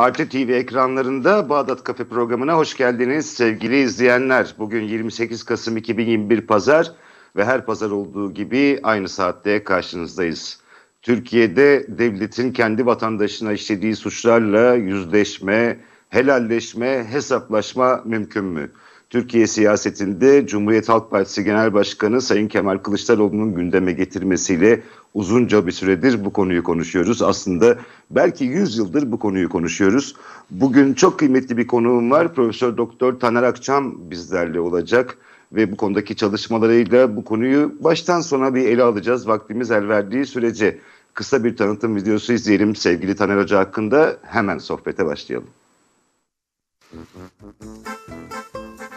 Alpli TV ekranlarında Bağdat Kafe programına hoş geldiniz sevgili izleyenler. Bugün 28 Kasım 2021 Pazar ve her pazar olduğu gibi aynı saatte karşınızdayız. Türkiye'de devletin kendi vatandaşına işlediği suçlarla yüzleşme, helalleşme, hesaplaşma mümkün mü? Türkiye siyasetinde Cumhuriyet Halk Partisi Genel Başkanı Sayın Kemal Kılıçdaroğlu'nun gündeme getirmesiyle uzunca bir süredir bu konuyu konuşuyoruz. Aslında belki 100 yıldır bu konuyu konuşuyoruz. Bugün çok kıymetli bir konuğum var. Profesör Doktor Taner Akçam bizlerle olacak ve bu konudaki çalışmalarıyla bu konuyu baştan sona bir ele alacağız vaktimiz el verdiği sürece. Kısa bir tanıtım videosu izleyelim sevgili Taner Hoca hakkında hemen sohbete başlayalım.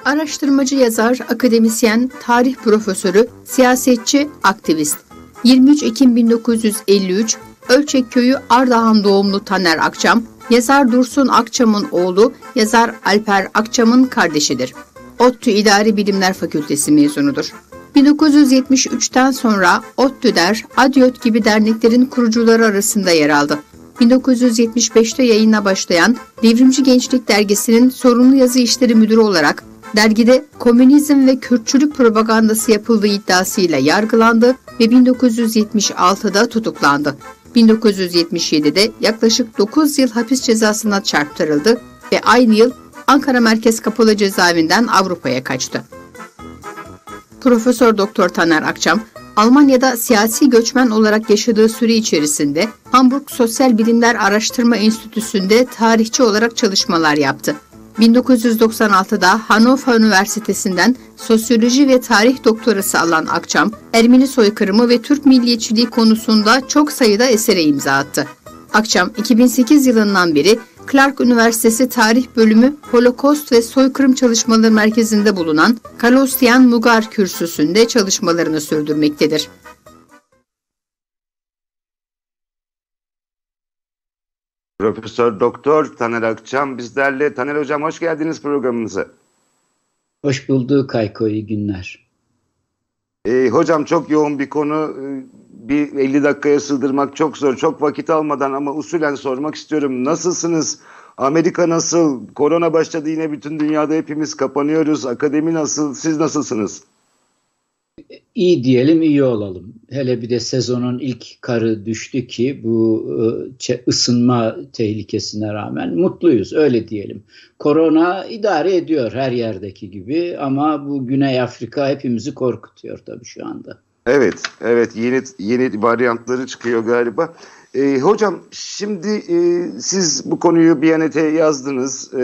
Araştırmacı yazar, akademisyen, tarih profesörü, siyasetçi, aktivist. 23 Ekim 1953 Ölçek Köyü Ardahan doğumlu Taner Akçam, yazar Dursun Akçam'ın oğlu, yazar Alper Akçam'ın kardeşidir. ODTÜ İdari Bilimler Fakültesi mezunudur. 1973'ten sonra ODTÜ'der, Adyot gibi derneklerin kurucuları arasında yer aldı. 1975'te yayına başlayan Devrimci Gençlik Dergisi'nin sorumlu yazı işleri müdürü olarak Dergide komünizm ve Kürtçülük propagandası yapıldığı iddiasıyla yargılandı ve 1976'da tutuklandı. 1977'de yaklaşık 9 yıl hapis cezasına çarptırıldı ve aynı yıl Ankara Merkez Kapalı Cezaevinden Avrupa'ya kaçtı. Profesör Doktor Taner Akçam, Almanya'da siyasi göçmen olarak yaşadığı süre içerisinde Hamburg Sosyal Bilimler Araştırma Enstitüsü'nde tarihçi olarak çalışmalar yaptı. 1996'da Hannover Üniversitesi'nden sosyoloji ve tarih doktorası alan Akçam, Ermeni soykırımı ve Türk milliyetçiliği konusunda çok sayıda esere imza attı. Akçam 2008 yılından beri Clark Üniversitesi Tarih Bölümü Holokost ve Soykırım Çalışmaları Merkezi'nde bulunan Kalosyan Mugar Kürsüsü'nde çalışmalarını sürdürmektedir. Profesör Doktor Taner Akçam bizlerle. Taner Hocam hoş geldiniz programımıza. Hoş bulduk Ayko, iyi günler. Ee, hocam çok yoğun bir konu. Ee, bir 50 dakikaya sığdırmak çok zor. Çok vakit almadan ama usulen sormak istiyorum. Nasılsınız? Amerika nasıl? Korona başladı yine bütün dünyada hepimiz kapanıyoruz. Akademi nasıl? Siz nasılsınız? İyi diyelim iyi olalım. Hele bir de sezonun ilk karı düştü ki bu e, ısınma tehlikesine rağmen mutluyuz öyle diyelim. Korona idare ediyor her yerdeki gibi ama bu Güney Afrika hepimizi korkutuyor tabii şu anda. Evet, evet yeni yeni varyantları çıkıyor galiba. E, hocam şimdi e, siz bu konuyu Biyanet'e yazdınız. E,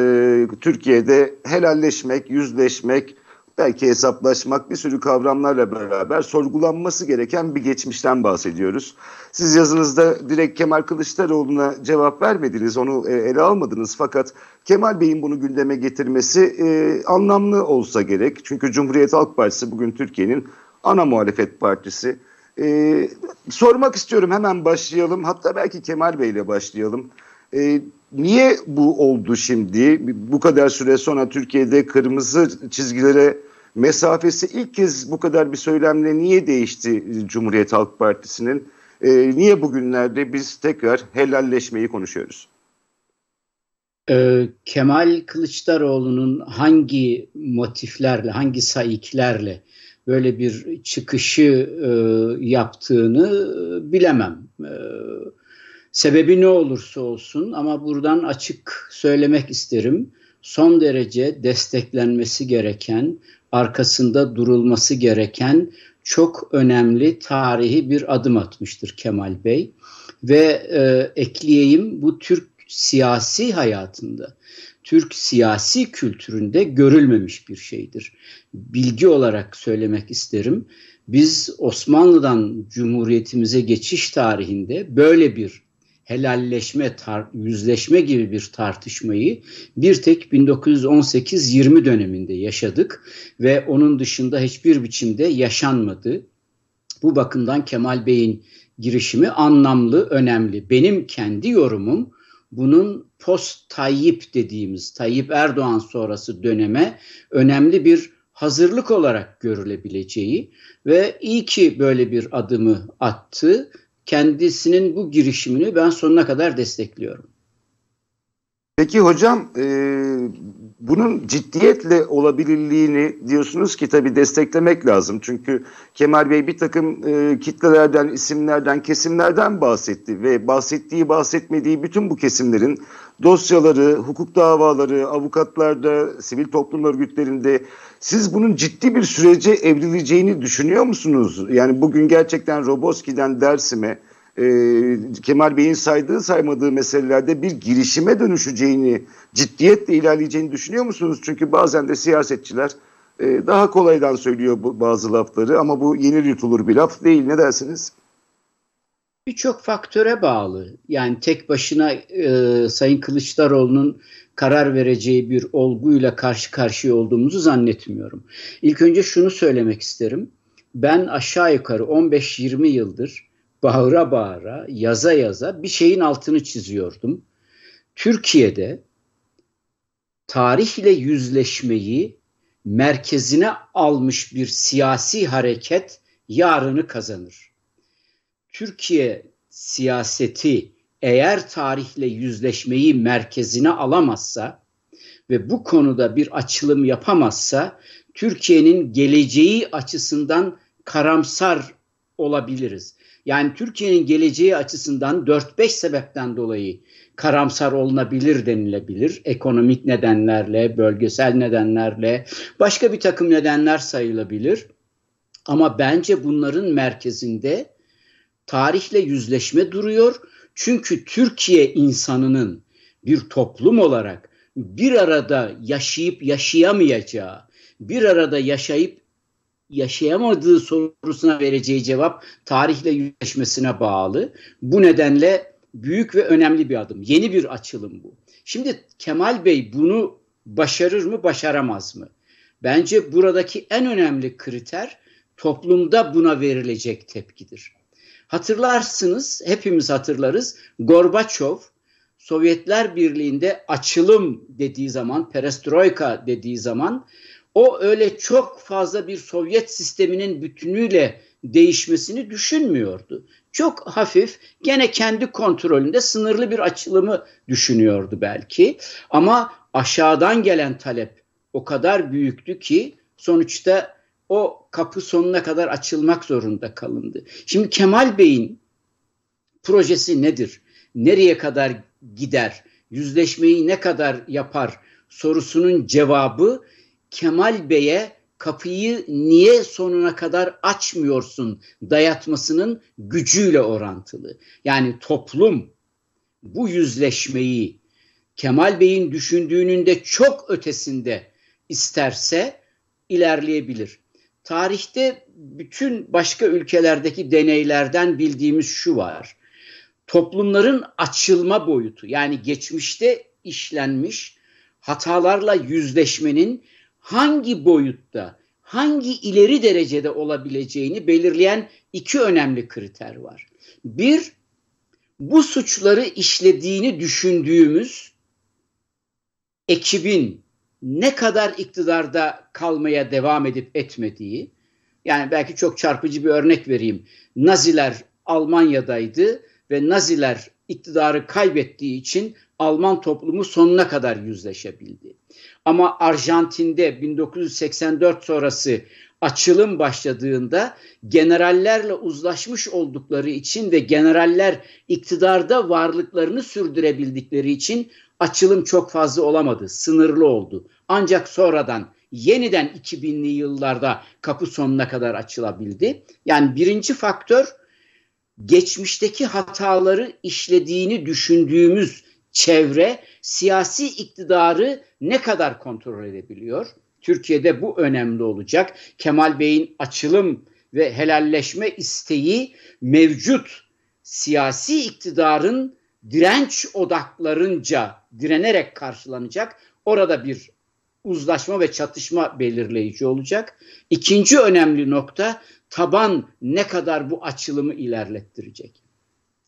Türkiye'de helalleşmek, yüzleşmek, belki hesaplaşmak bir sürü kavramlarla beraber sorgulanması gereken bir geçmişten bahsediyoruz. Siz yazınızda direkt Kemal Kılıçdaroğlu'na cevap vermediniz, onu e, ele almadınız fakat Kemal Bey'in bunu gündeme getirmesi e, anlamlı olsa gerek. Çünkü Cumhuriyet Halk Partisi bugün Türkiye'nin ana muhalefet partisi. Ee, sormak istiyorum hemen başlayalım. Hatta belki Kemal Bey ile başlayalım. Ee, niye bu oldu şimdi? Bu kadar süre sonra Türkiye'de kırmızı çizgilere mesafesi ilk kez bu kadar bir söylemle niye değişti Cumhuriyet Halk Partisi'nin? E, niye bugünlerde biz tekrar helalleşmeyi konuşuyoruz? Ee, Kemal Kılıçdaroğlu'nun hangi motiflerle, hangi saiklerle böyle bir çıkışı e, yaptığını e, bilemem. E, sebebi ne olursa olsun ama buradan açık söylemek isterim. Son derece desteklenmesi gereken arkasında durulması gereken çok önemli tarihi bir adım atmıştır Kemal Bey. Ve e, ekleyeyim bu Türk siyasi hayatında, Türk siyasi kültüründe görülmemiş bir şeydir. Bilgi olarak söylemek isterim. Biz Osmanlı'dan Cumhuriyetimize geçiş tarihinde böyle bir helalleşme, tar- yüzleşme gibi bir tartışmayı bir tek 1918-20 döneminde yaşadık ve onun dışında hiçbir biçimde yaşanmadı. Bu bakımdan Kemal Bey'in girişimi anlamlı, önemli. Benim kendi yorumum bunun post Tayyip dediğimiz Tayyip Erdoğan sonrası döneme önemli bir hazırlık olarak görülebileceği ve iyi ki böyle bir adımı attı kendisinin bu girişimini ben sonuna kadar destekliyorum. Peki hocam e, bunun ciddiyetle olabilirliğini diyorsunuz ki tabii desteklemek lazım. Çünkü Kemal Bey bir takım e, kitlelerden, isimlerden, kesimlerden bahsetti ve bahsettiği bahsetmediği bütün bu kesimlerin dosyaları, hukuk davaları, avukatlarda, sivil toplum örgütlerinde siz bunun ciddi bir sürece evrileceğini düşünüyor musunuz? Yani bugün gerçekten Roboski'den Dersim'e e, Kemal Bey'in saydığı saymadığı meselelerde bir girişime dönüşeceğini, ciddiyetle ilerleyeceğini düşünüyor musunuz? Çünkü bazen de siyasetçiler e, daha kolaydan söylüyor bu, bazı lafları ama bu yenir yutulur bir laf değil. Ne dersiniz? Birçok faktöre bağlı. Yani tek başına e, Sayın Kılıçdaroğlu'nun karar vereceği bir olguyla karşı karşıya olduğumuzu zannetmiyorum. İlk önce şunu söylemek isterim. Ben aşağı yukarı 15-20 yıldır bağıra bağıra, yaza yaza bir şeyin altını çiziyordum. Türkiye'de tarihle yüzleşmeyi merkezine almış bir siyasi hareket yarını kazanır. Türkiye siyaseti eğer tarihle yüzleşmeyi merkezine alamazsa ve bu konuda bir açılım yapamazsa Türkiye'nin geleceği açısından karamsar olabiliriz. Yani Türkiye'nin geleceği açısından 4-5 sebepten dolayı karamsar olunabilir denilebilir. Ekonomik nedenlerle, bölgesel nedenlerle, başka bir takım nedenler sayılabilir. Ama bence bunların merkezinde tarihle yüzleşme duruyor. Çünkü Türkiye insanının bir toplum olarak bir arada yaşayıp yaşayamayacağı, bir arada yaşayıp yaşayamadığı sorusuna vereceği cevap tarihle yüzleşmesine bağlı. Bu nedenle büyük ve önemli bir adım. Yeni bir açılım bu. Şimdi Kemal Bey bunu başarır mı, başaramaz mı? Bence buradaki en önemli kriter toplumda buna verilecek tepkidir. Hatırlarsınız, hepimiz hatırlarız. Gorbaçov Sovyetler Birliği'nde açılım dediği zaman, perestroika dediği zaman o öyle çok fazla bir Sovyet sisteminin bütünüyle değişmesini düşünmüyordu. Çok hafif, gene kendi kontrolünde sınırlı bir açılımı düşünüyordu belki. Ama aşağıdan gelen talep o kadar büyüktü ki sonuçta o kapı sonuna kadar açılmak zorunda kalındı. Şimdi Kemal Bey'in projesi nedir? Nereye kadar gider? Yüzleşmeyi ne kadar yapar? Sorusunun cevabı Kemal Bey'e kapıyı niye sonuna kadar açmıyorsun dayatmasının gücüyle orantılı. Yani toplum bu yüzleşmeyi Kemal Bey'in düşündüğünün de çok ötesinde isterse ilerleyebilir. Tarihte bütün başka ülkelerdeki deneylerden bildiğimiz şu var. Toplumların açılma boyutu yani geçmişte işlenmiş hatalarla yüzleşmenin hangi boyutta, hangi ileri derecede olabileceğini belirleyen iki önemli kriter var. Bir, bu suçları işlediğini düşündüğümüz ekibin ne kadar iktidarda kalmaya devam edip etmediği, yani belki çok çarpıcı bir örnek vereyim. Naziler Almanya'daydı ve Naziler iktidarı kaybettiği için Alman toplumu sonuna kadar yüzleşebildi. Ama Arjantin'de 1984 sonrası açılım başladığında generallerle uzlaşmış oldukları için ve generaller iktidarda varlıklarını sürdürebildikleri için açılım çok fazla olamadı, sınırlı oldu. Ancak sonradan yeniden 2000'li yıllarda kapı sonuna kadar açılabildi. Yani birinci faktör geçmişteki hataları işlediğini düşündüğümüz çevre siyasi iktidarı ne kadar kontrol edebiliyor? Türkiye'de bu önemli olacak. Kemal Bey'in açılım ve helalleşme isteği mevcut siyasi iktidarın direnç odaklarınca direnerek karşılanacak. Orada bir uzlaşma ve çatışma belirleyici olacak. İkinci önemli nokta taban ne kadar bu açılımı ilerlettirecek?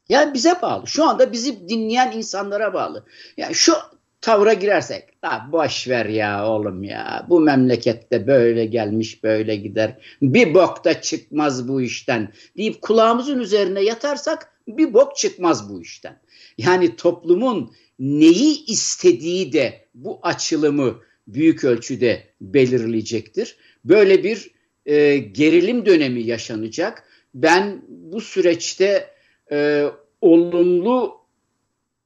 Yani bize bağlı. Şu anda bizi dinleyen insanlara bağlı. Yani şu tavra girersek, la boş ver ya oğlum ya. Bu memlekette böyle gelmiş, böyle gider. Bir bok da çıkmaz bu işten deyip kulağımızın üzerine yatarsak bir bok çıkmaz bu işten. Yani toplumun neyi istediği de bu açılımı büyük ölçüde belirleyecektir. Böyle bir e, gerilim dönemi yaşanacak. Ben bu süreçte e, olumlu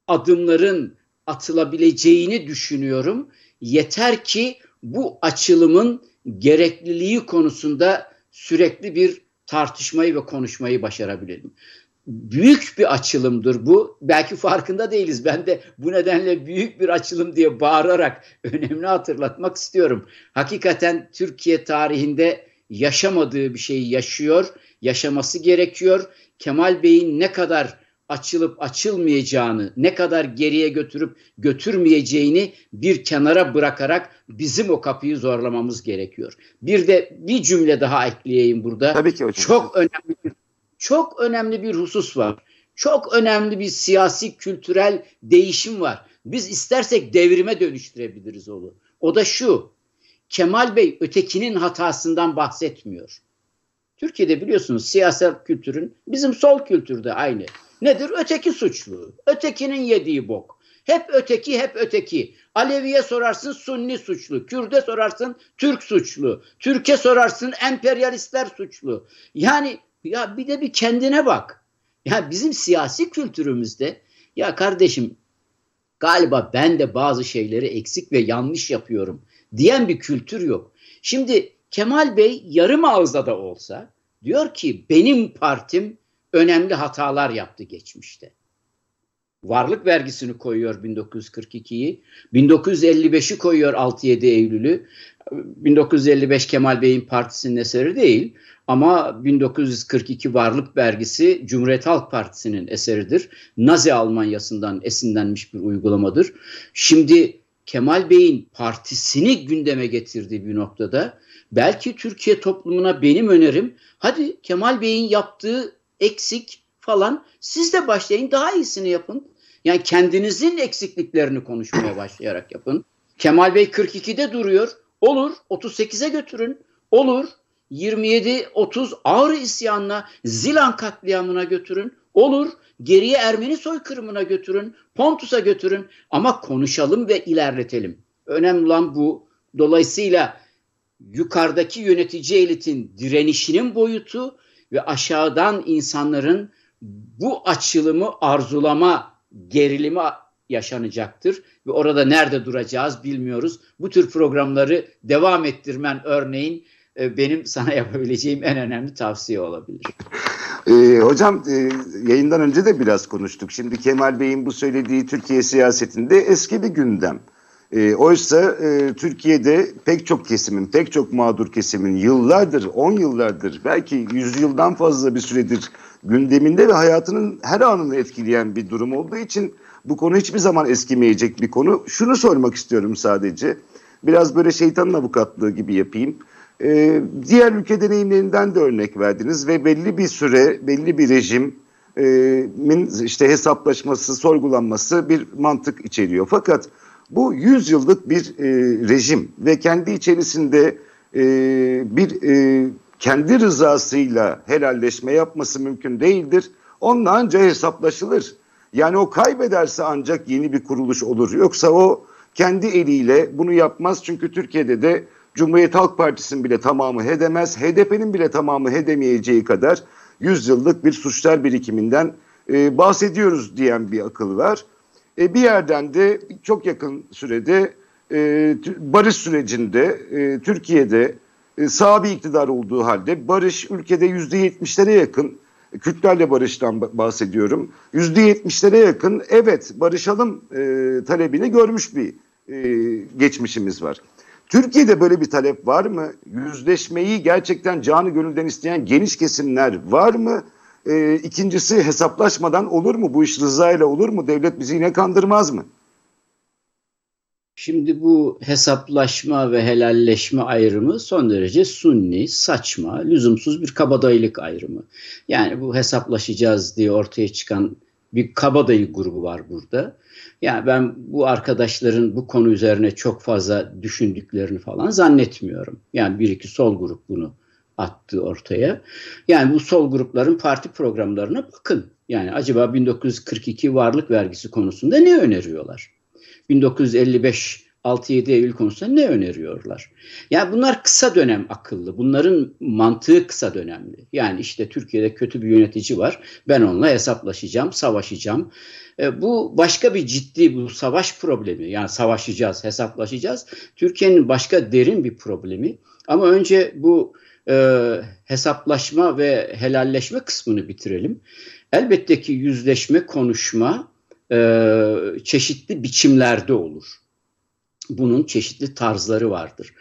adımların atılabileceğini düşünüyorum. Yeter ki bu açılımın gerekliliği konusunda sürekli bir tartışmayı ve konuşmayı başarabilelim. Büyük bir açılımdır bu. Belki farkında değiliz. Ben de bu nedenle büyük bir açılım diye bağırarak önemli hatırlatmak istiyorum. Hakikaten Türkiye tarihinde yaşamadığı bir şeyi yaşıyor, yaşaması gerekiyor. Kemal Bey'in ne kadar açılıp açılmayacağını, ne kadar geriye götürüp götürmeyeceğini bir kenara bırakarak bizim o kapıyı zorlamamız gerekiyor. Bir de bir cümle daha ekleyeyim burada. Tabii ki hocam. Çok önemli bir çok önemli bir husus var. Çok önemli bir siyasi kültürel değişim var. Biz istersek devrime dönüştürebiliriz onu. O da şu. Kemal Bey ötekinin hatasından bahsetmiyor. Türkiye'de biliyorsunuz siyasal kültürün bizim sol kültürde aynı. Nedir? Öteki suçlu. Ötekinin yediği bok. Hep öteki, hep öteki. Alevi'ye sorarsın Sunni suçlu. Kürde sorarsın Türk suçlu. Türk'e sorarsın emperyalistler suçlu. Yani ya bir de bir kendine bak. Ya bizim siyasi kültürümüzde ya kardeşim galiba ben de bazı şeyleri eksik ve yanlış yapıyorum diyen bir kültür yok. Şimdi Kemal Bey yarım ağızda da olsa diyor ki benim partim önemli hatalar yaptı geçmişte. Varlık vergisini koyuyor 1942'yi, 1955'i koyuyor 6-7 Eylül'ü. 1955 Kemal Bey'in partisinin eseri değil ama 1942 Varlık Vergisi Cumhuriyet Halk Partisi'nin eseridir. Nazi Almanyası'ndan esinlenmiş bir uygulamadır. Şimdi Kemal Bey'in partisini gündeme getirdiği bir noktada belki Türkiye toplumuna benim önerim hadi Kemal Bey'in yaptığı eksik falan siz de başlayın daha iyisini yapın. Yani kendinizin eksikliklerini konuşmaya başlayarak yapın. Kemal Bey 42'de duruyor. Olur 38'e götürün. Olur 27-30 ağır isyanla Zilan katliamına götürün. Olur geriye Ermeni soykırımına götürün, Pontus'a götürün ama konuşalım ve ilerletelim. Önemli olan bu. Dolayısıyla yukarıdaki yönetici elitin direnişinin boyutu ve aşağıdan insanların bu açılımı arzulama gerilimi yaşanacaktır ve orada nerede duracağız bilmiyoruz. Bu tür programları devam ettirmen örneğin e, benim sana yapabileceğim en önemli tavsiye olabilir. E, hocam e, yayından önce de biraz konuştuk. Şimdi Kemal Bey'in bu söylediği Türkiye siyasetinde eski bir gündem. E, oysa e, Türkiye'de pek çok kesimin, pek çok mağdur kesimin yıllardır, on yıllardır, belki yüzyıldan fazla bir süredir gündeminde ve hayatının her anını etkileyen bir durum olduğu için bu konu hiçbir zaman eskimeyecek bir konu. Şunu sormak istiyorum sadece. Biraz böyle şeytanın avukatlığı gibi yapayım. E, diğer ülke deneyimlerinden de örnek verdiniz ve belli bir süre, belli bir rejimin min işte hesaplaşması, sorgulanması bir mantık içeriyor. Fakat bu 100 yıllık bir e, rejim ve kendi içerisinde e, bir e, kendi rızasıyla helalleşme yapması mümkün değildir. Onunla anca hesaplaşılır. Yani o kaybederse ancak yeni bir kuruluş olur. Yoksa o kendi eliyle bunu yapmaz. Çünkü Türkiye'de de Cumhuriyet Halk Partisi'nin bile tamamı hedemez, HDP'nin bile tamamı hedemeyeceği kadar yüzyıllık bir suçlar birikiminden e, bahsediyoruz diyen bir akıl var. E, bir yerden de çok yakın sürede e, barış sürecinde e, Türkiye'de e, sağ bir iktidar olduğu halde barış ülkede yüzde %70'lere yakın Kürtlerle barıştan bahsediyorum. yüzde %70'lere yakın evet barışalım e, talebini görmüş bir e, geçmişimiz var. Türkiye'de böyle bir talep var mı? Yüzleşmeyi gerçekten canı gönülden isteyen geniş kesimler var mı? E, ikincisi hesaplaşmadan olur mu? Bu iş rızayla olur mu? Devlet bizi yine kandırmaz mı? Şimdi bu hesaplaşma ve helalleşme ayrımı son derece sunni, saçma, lüzumsuz bir kabadayılık ayrımı. Yani bu hesaplaşacağız diye ortaya çıkan bir kabadayı grubu var burada. Yani ben bu arkadaşların bu konu üzerine çok fazla düşündüklerini falan zannetmiyorum. Yani bir iki sol grup bunu attı ortaya. Yani bu sol grupların parti programlarına bakın. Yani acaba 1942 varlık vergisi konusunda ne öneriyorlar? 1955 6-7 Eylül konusunda ne öneriyorlar? Yani bunlar kısa dönem akıllı. Bunların mantığı kısa dönemli. Yani işte Türkiye'de kötü bir yönetici var. Ben onunla hesaplaşacağım, savaşacağım. E, bu başka bir ciddi bu savaş problemi. Yani savaşacağız, hesaplaşacağız. Türkiye'nin başka derin bir problemi. Ama önce bu e, hesaplaşma ve helalleşme kısmını bitirelim. Elbette ki yüzleşme, konuşma e, çeşitli biçimlerde olur bunun çeşitli tarzları vardır.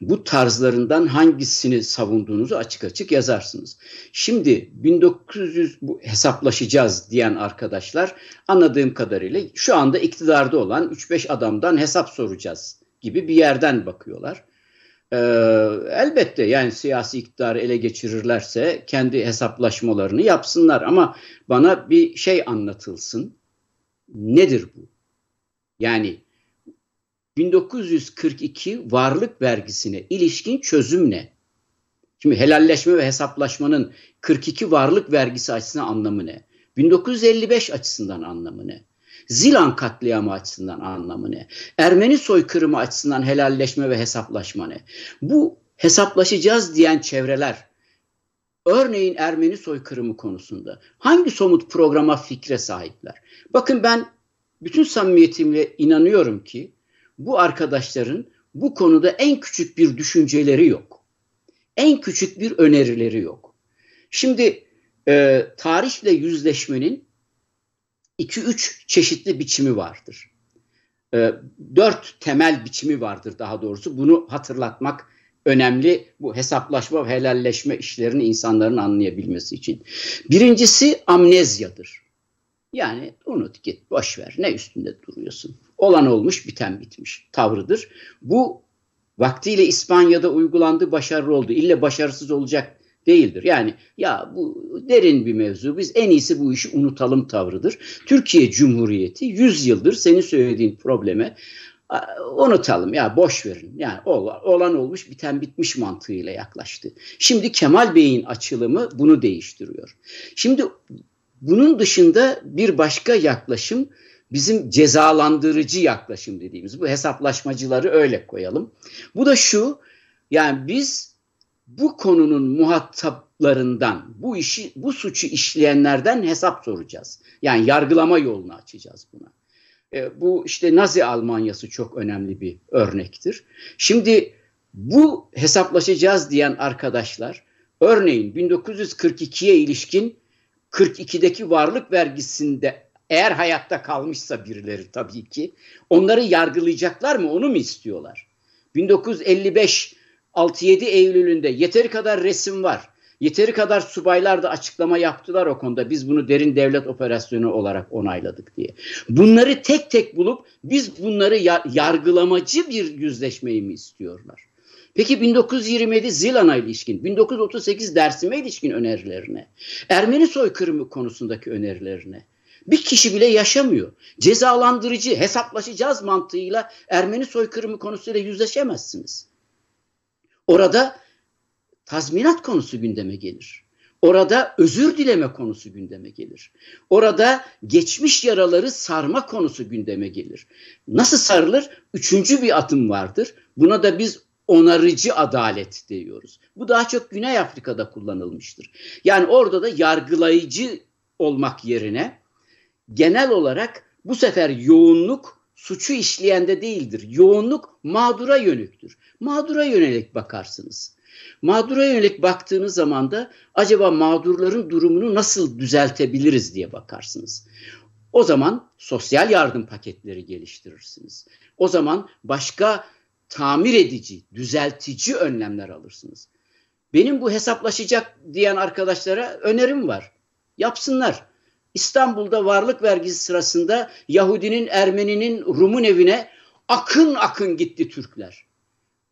Bu tarzlarından hangisini savunduğunuzu açık açık yazarsınız. Şimdi 1900 bu, hesaplaşacağız diyen arkadaşlar anladığım kadarıyla şu anda iktidarda olan 3-5 adamdan hesap soracağız gibi bir yerden bakıyorlar. Ee, elbette yani siyasi iktidarı ele geçirirlerse kendi hesaplaşmalarını yapsınlar ama bana bir şey anlatılsın. Nedir bu? Yani 1942 varlık vergisine ilişkin çözüm ne? Şimdi helalleşme ve hesaplaşmanın 42 varlık vergisi açısından anlamı ne? 1955 açısından anlamı ne? Zilan katliamı açısından anlamı ne? Ermeni soykırımı açısından helalleşme ve hesaplaşma ne? Bu hesaplaşacağız diyen çevreler örneğin Ermeni soykırımı konusunda hangi somut programa fikre sahipler? Bakın ben bütün samimiyetimle inanıyorum ki bu arkadaşların bu konuda en küçük bir düşünceleri yok. En küçük bir önerileri yok. Şimdi e, tarihle yüzleşmenin 2-3 çeşitli biçimi vardır. E, 4 temel biçimi vardır daha doğrusu. Bunu hatırlatmak önemli bu hesaplaşma ve helalleşme işlerini insanların anlayabilmesi için. Birincisi amnezyadır. Yani unut git boş ver ne üstünde duruyorsun. Olan olmuş biten bitmiş tavrıdır. Bu vaktiyle İspanya'da uygulandı başarılı oldu. İlle başarısız olacak değildir. Yani ya bu derin bir mevzu biz en iyisi bu işi unutalım tavrıdır. Türkiye Cumhuriyeti 100 yıldır senin söylediğin probleme unutalım ya boş verin. Yani olan olmuş biten bitmiş mantığıyla yaklaştı. Şimdi Kemal Bey'in açılımı bunu değiştiriyor. Şimdi bunun dışında bir başka yaklaşım bizim cezalandırıcı yaklaşım dediğimiz bu hesaplaşmacıları öyle koyalım. Bu da şu yani biz bu konunun muhataplarından, bu işi bu suçu işleyenlerden hesap soracağız. Yani yargılama yolunu açacağız buna. E, bu işte Nazi Almanyası çok önemli bir örnektir. Şimdi bu hesaplaşacağız diyen arkadaşlar örneğin 1942'ye ilişkin 42'deki varlık vergisinde eğer hayatta kalmışsa birileri tabii ki onları yargılayacaklar mı onu mu istiyorlar? 1955 6-7 Eylül'ünde yeteri kadar resim var. Yeteri kadar subaylar da açıklama yaptılar o konuda. Biz bunu derin devlet operasyonu olarak onayladık diye. Bunları tek tek bulup biz bunları yargılamacı bir yüzleşmeyi mi istiyorlar? Peki 1927 Zilan'a ilişkin, 1938 Dersim'e ilişkin önerilerine, Ermeni soykırımı konusundaki önerilerine, bir kişi bile yaşamıyor. Cezalandırıcı, hesaplaşacağız mantığıyla Ermeni soykırımı konusuyla yüzleşemezsiniz. Orada tazminat konusu gündeme gelir. Orada özür dileme konusu gündeme gelir. Orada geçmiş yaraları sarma konusu gündeme gelir. Nasıl sarılır? Üçüncü bir atım vardır. Buna da biz onarıcı adalet diyoruz. Bu daha çok Güney Afrika'da kullanılmıştır. Yani orada da yargılayıcı olmak yerine genel olarak bu sefer yoğunluk suçu işleyende değildir. Yoğunluk mağdura yönüktür. Mağdura yönelik bakarsınız. Mağdura yönelik baktığınız zaman da acaba mağdurların durumunu nasıl düzeltebiliriz diye bakarsınız. O zaman sosyal yardım paketleri geliştirirsiniz. O zaman başka tamir edici, düzeltici önlemler alırsınız. Benim bu hesaplaşacak diyen arkadaşlara önerim var. Yapsınlar. İstanbul'da varlık vergisi sırasında Yahudinin, Ermeninin, Rum'un evine akın akın gitti Türkler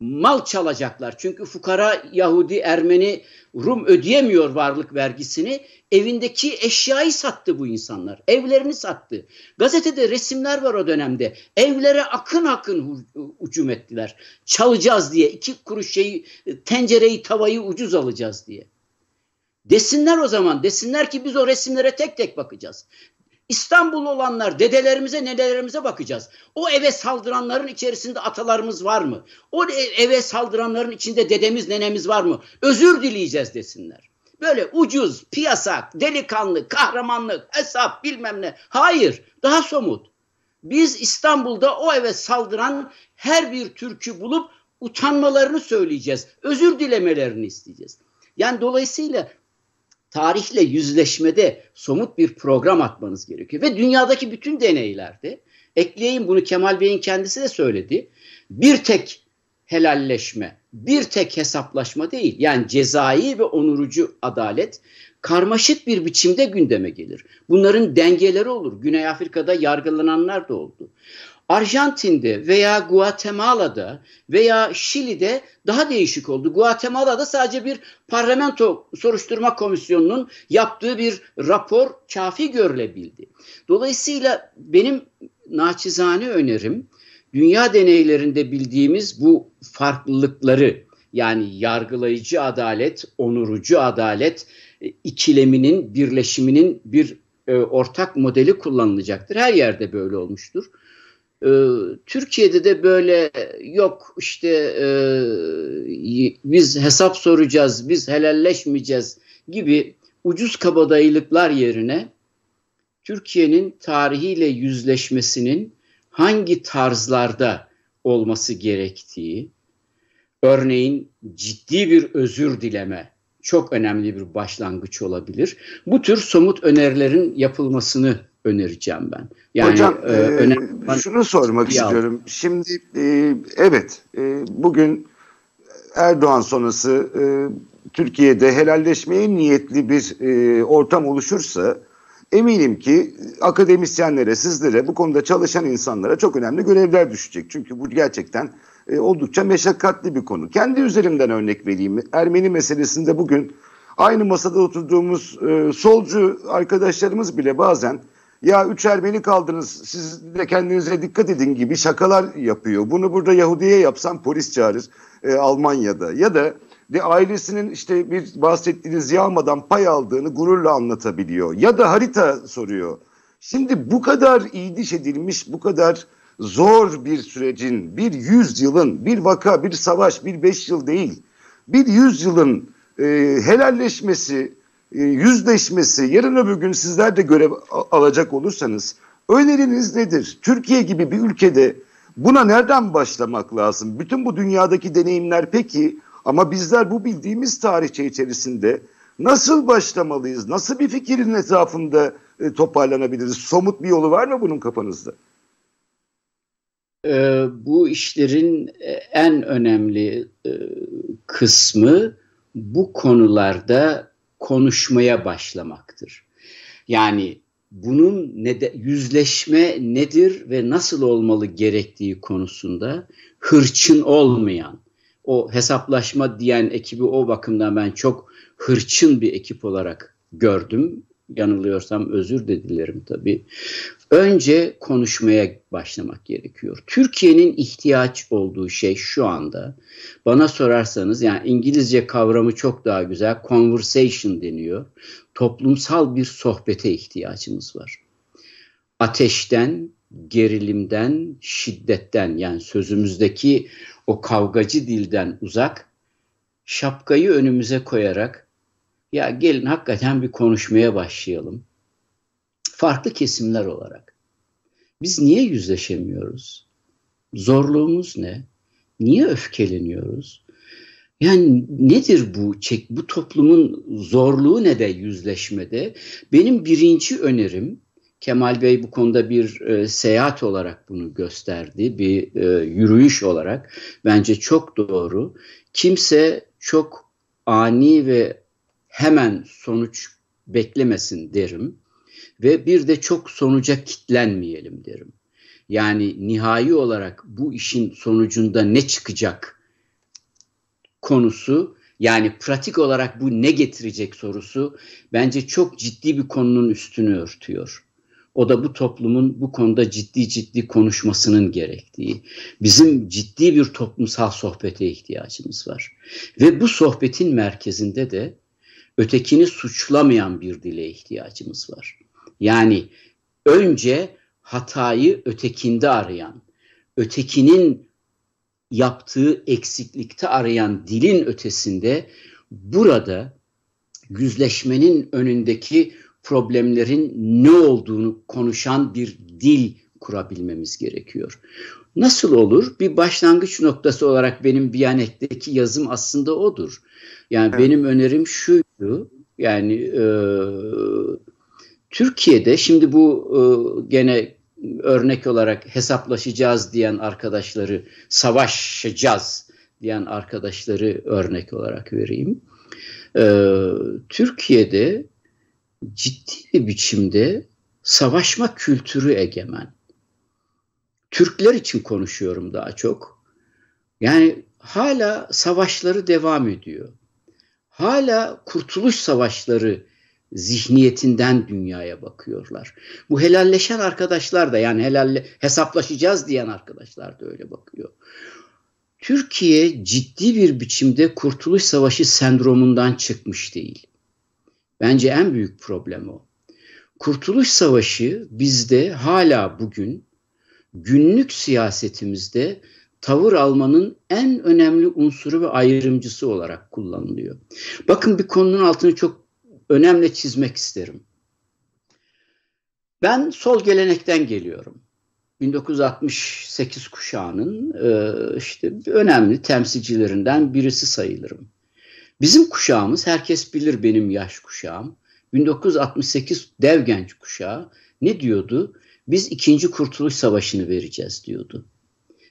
mal çalacaklar. Çünkü fukara Yahudi, Ermeni, Rum ödeyemiyor varlık vergisini. Evindeki eşyayı sattı bu insanlar. Evlerini sattı. Gazetede resimler var o dönemde. Evlere akın akın ucum ettiler. Çalacağız diye. iki kuruş şeyi, tencereyi, tavayı ucuz alacağız diye. Desinler o zaman. Desinler ki biz o resimlere tek tek bakacağız. İstanbul olanlar dedelerimize nedelerimize bakacağız. O eve saldıranların içerisinde atalarımız var mı? O e, eve saldıranların içinde dedemiz nenemiz var mı? Özür dileyeceğiz desinler. Böyle ucuz, piyasa, delikanlı, kahramanlık, hesap bilmem ne. Hayır daha somut. Biz İstanbul'da o eve saldıran her bir Türk'ü bulup utanmalarını söyleyeceğiz. Özür dilemelerini isteyeceğiz. Yani dolayısıyla tarihle yüzleşmede somut bir program atmanız gerekiyor. Ve dünyadaki bütün deneylerde ekleyin bunu Kemal Bey'in kendisi de söyledi. Bir tek helalleşme, bir tek hesaplaşma değil. Yani cezai ve onurucu adalet karmaşık bir biçimde gündeme gelir. Bunların dengeleri olur. Güney Afrika'da yargılananlar da oldu. Arjantin'de veya Guatemala'da veya Şili'de daha değişik oldu. Guatemala'da sadece bir parlamento soruşturma komisyonunun yaptığı bir rapor kafi görülebildi. Dolayısıyla benim naçizane önerim dünya deneylerinde bildiğimiz bu farklılıkları yani yargılayıcı adalet, onurucu adalet e, ikileminin birleşiminin bir e, ortak modeli kullanılacaktır. Her yerde böyle olmuştur. Ee, Türkiye'de de böyle yok işte e, biz hesap soracağız, biz helalleşmeyeceğiz gibi ucuz kabadayılıklar yerine Türkiye'nin tarihiyle yüzleşmesinin hangi tarzlarda olması gerektiği, örneğin ciddi bir özür dileme çok önemli bir başlangıç olabilir. Bu tür somut önerilerin yapılmasını önereceğim ben. Yani Hocam, e, e önemli şunu sormak ya. istiyorum. Şimdi e, evet e, bugün Erdoğan sonrası e, Türkiye'de helalleşmeye niyetli bir e, ortam oluşursa eminim ki akademisyenlere, sizlere, bu konuda çalışan insanlara çok önemli görevler düşecek. Çünkü bu gerçekten e, oldukça meşakkatli bir konu. Kendi üzerimden örnek vereyim. Ermeni meselesinde bugün aynı masada oturduğumuz e, solcu arkadaşlarımız bile bazen ya üç Ermeni kaldınız siz de kendinize dikkat edin gibi şakalar yapıyor. Bunu burada Yahudi'ye yapsam polis çağırır e, Almanya'da. Ya da de ailesinin işte bir bahsettiğiniz yağmadan pay aldığını gururla anlatabiliyor. Ya da harita soruyor. Şimdi bu kadar iyiliş edilmiş, bu kadar zor bir sürecin, bir yüzyılın, bir vaka, bir savaş, bir beş yıl değil, bir yüzyılın e, helalleşmesi, e, yüzleşmesi yarın öbür gün sizler de görev alacak olursanız öneriniz nedir? Türkiye gibi bir ülkede buna nereden başlamak lazım? Bütün bu dünyadaki deneyimler peki ama bizler bu bildiğimiz tarihçe içerisinde nasıl başlamalıyız? Nasıl bir fikirin etrafında e, toparlanabiliriz? Somut bir yolu var mı bunun kafanızda? Ee, bu işlerin e, en önemli kısmı bu konularda konuşmaya başlamaktır. Yani bunun ne de, yüzleşme nedir ve nasıl olmalı gerektiği konusunda hırçın olmayan, o hesaplaşma diyen ekibi o bakımdan ben çok hırçın bir ekip olarak gördüm yanılıyorsam özür de dilerim tabii. Önce konuşmaya başlamak gerekiyor. Türkiye'nin ihtiyaç olduğu şey şu anda bana sorarsanız yani İngilizce kavramı çok daha güzel conversation deniyor. Toplumsal bir sohbete ihtiyacımız var. Ateşten, gerilimden, şiddetten yani sözümüzdeki o kavgacı dilden uzak şapkayı önümüze koyarak ya gelin hakikaten bir konuşmaya başlayalım. Farklı kesimler olarak. Biz niye yüzleşemiyoruz? Zorluğumuz ne? Niye öfkeleniyoruz? Yani nedir bu çek bu toplumun zorluğu ne de yüzleşmede? Benim birinci önerim Kemal Bey bu konuda bir e, seyahat olarak bunu gösterdi, bir e, yürüyüş olarak bence çok doğru. Kimse çok ani ve hemen sonuç beklemesin derim ve bir de çok sonuca kitlenmeyelim derim. Yani nihai olarak bu işin sonucunda ne çıkacak konusu yani pratik olarak bu ne getirecek sorusu bence çok ciddi bir konunun üstünü örtüyor. O da bu toplumun bu konuda ciddi ciddi konuşmasının gerektiği. Bizim ciddi bir toplumsal sohbete ihtiyacımız var. Ve bu sohbetin merkezinde de ötekini suçlamayan bir dile ihtiyacımız var. Yani önce hatayı ötekinde arayan, ötekinin yaptığı eksiklikte arayan dilin ötesinde burada yüzleşmenin önündeki problemlerin ne olduğunu konuşan bir dil kurabilmemiz gerekiyor. Nasıl olur? Bir başlangıç noktası olarak benim biyanetteki yazım aslında odur. Yani evet. benim önerim şu şu. Yani e, Türkiye'de şimdi bu e, gene örnek olarak hesaplaşacağız diyen arkadaşları, savaşacağız diyen arkadaşları örnek olarak vereyim. E, Türkiye'de ciddi bir biçimde savaşma kültürü egemen. Türkler için konuşuyorum daha çok. Yani hala savaşları devam ediyor hala kurtuluş savaşları zihniyetinden dünyaya bakıyorlar. Bu helalleşen arkadaşlar da yani helalle hesaplaşacağız diyen arkadaşlar da öyle bakıyor. Türkiye ciddi bir biçimde kurtuluş savaşı sendromundan çıkmış değil. Bence en büyük problem o. Kurtuluş savaşı bizde hala bugün günlük siyasetimizde tavır almanın en önemli unsuru ve ayrımcısı olarak kullanılıyor. Bakın bir konunun altını çok önemli çizmek isterim. Ben sol gelenekten geliyorum. 1968 kuşağının e, işte önemli temsilcilerinden birisi sayılırım. Bizim kuşağımız herkes bilir benim yaş kuşağım. 1968 dev genç kuşağı ne diyordu? Biz ikinci kurtuluş savaşını vereceğiz diyordu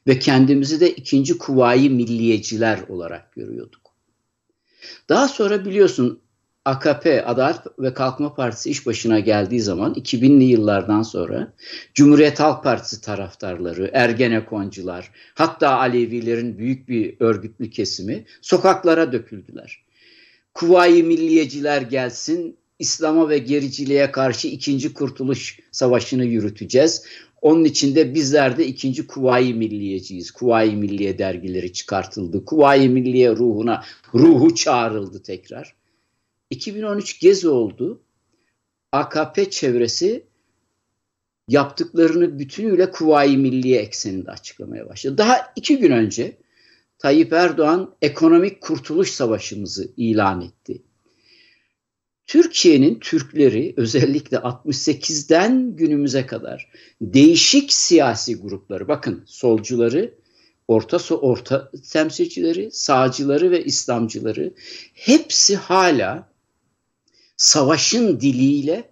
ve kendimizi de ikinci kuvayi milliyeciler olarak görüyorduk. Daha sonra biliyorsun AKP, Adalet ve Kalkınma Partisi iş başına geldiği zaman 2000'li yıllardan sonra Cumhuriyet Halk Partisi taraftarları, Ergenekoncular, hatta Alevilerin büyük bir örgütlü kesimi sokaklara döküldüler. Kuvayi milliyeciler gelsin, İslam'a ve gericiliğe karşı ikinci kurtuluş savaşını yürüteceğiz. Onun içinde bizler de ikinci Kuvayi Milliyeciyiz. Kuvayi Milliye dergileri çıkartıldı. Kuvayi Milliye ruhuna, ruhu çağrıldı tekrar. 2013 Gezi oldu. AKP çevresi yaptıklarını bütünüyle Kuvayi Milliye ekseninde açıklamaya başladı. Daha iki gün önce Tayyip Erdoğan ekonomik kurtuluş savaşımızı ilan etti. Türkiye'nin Türkleri özellikle 68'den günümüze kadar değişik siyasi grupları bakın solcuları, orta so orta temsilcileri, sağcıları ve İslamcıları hepsi hala savaşın diliyle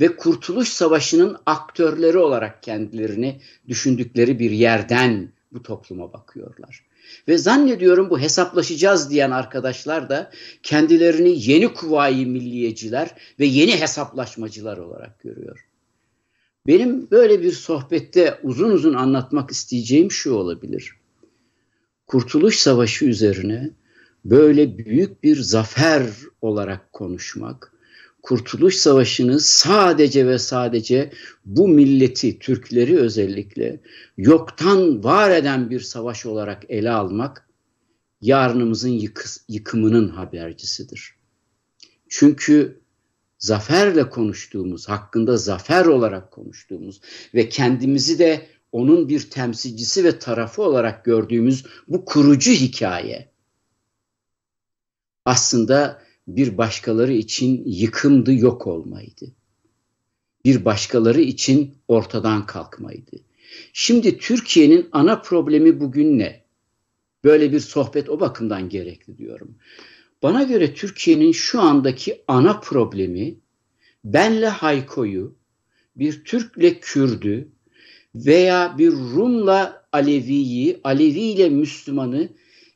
ve Kurtuluş Savaşı'nın aktörleri olarak kendilerini düşündükleri bir yerden bu topluma bakıyorlar. Ve zannediyorum bu hesaplaşacağız diyen arkadaşlar da kendilerini yeni kuvayi milliyeciler ve yeni hesaplaşmacılar olarak görüyor. Benim böyle bir sohbette uzun uzun anlatmak isteyeceğim şu olabilir. Kurtuluş Savaşı üzerine böyle büyük bir zafer olarak konuşmak Kurtuluş Savaşını sadece ve sadece bu milleti, Türkleri özellikle yoktan var eden bir savaş olarak ele almak yarınımızın yıkımının habercisidir. Çünkü zaferle konuştuğumuz, hakkında zafer olarak konuştuğumuz ve kendimizi de onun bir temsilcisi ve tarafı olarak gördüğümüz bu kurucu hikaye aslında bir başkaları için yıkımdı, yok olmaydı. Bir başkaları için ortadan kalkmaydı. Şimdi Türkiye'nin ana problemi bugün ne? Böyle bir sohbet o bakımdan gerekli diyorum. Bana göre Türkiye'nin şu andaki ana problemi benle Hayko'yu, bir Türk'le Kürd'ü veya bir Rum'la Alevi'yi, Alevi ile Müslüman'ı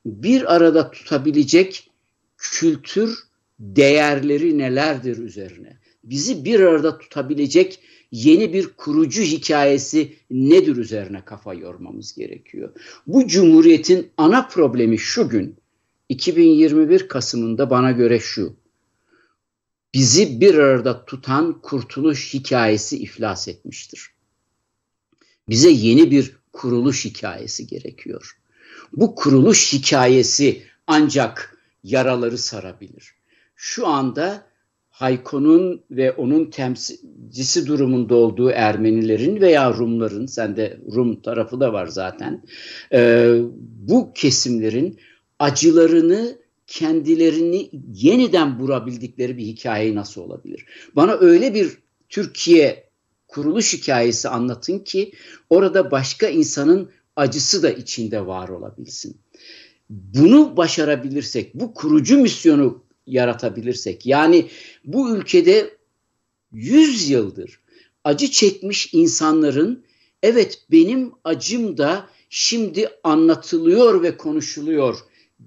bir arada tutabilecek kültür değerleri nelerdir üzerine. Bizi bir arada tutabilecek yeni bir kurucu hikayesi nedir üzerine kafa yormamız gerekiyor. Bu cumhuriyetin ana problemi şu gün 2021 Kasım'ında bana göre şu. Bizi bir arada tutan kurtuluş hikayesi iflas etmiştir. Bize yeni bir kuruluş hikayesi gerekiyor. Bu kuruluş hikayesi ancak yaraları sarabilir şu anda Hayko'nun ve onun temsilcisi durumunda olduğu Ermenilerin veya Rumların, sende Rum tarafı da var zaten, e, bu kesimlerin acılarını kendilerini yeniden vurabildikleri bir hikaye nasıl olabilir? Bana öyle bir Türkiye kuruluş hikayesi anlatın ki orada başka insanın acısı da içinde var olabilsin. Bunu başarabilirsek, bu kurucu misyonu yaratabilirsek. Yani bu ülkede 100 yıldır acı çekmiş insanların evet benim acım da şimdi anlatılıyor ve konuşuluyor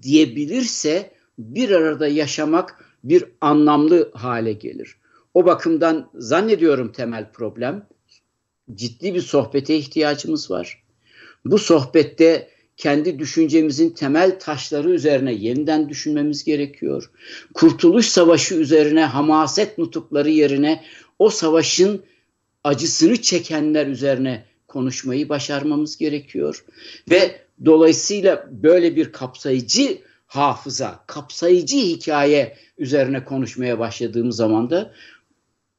diyebilirse bir arada yaşamak bir anlamlı hale gelir. O bakımdan zannediyorum temel problem ciddi bir sohbete ihtiyacımız var. Bu sohbette kendi düşüncemizin temel taşları üzerine yeniden düşünmemiz gerekiyor. Kurtuluş Savaşı üzerine hamaset nutukları yerine o savaşın acısını çekenler üzerine konuşmayı başarmamız gerekiyor. Ve dolayısıyla böyle bir kapsayıcı hafıza, kapsayıcı hikaye üzerine konuşmaya başladığım zaman da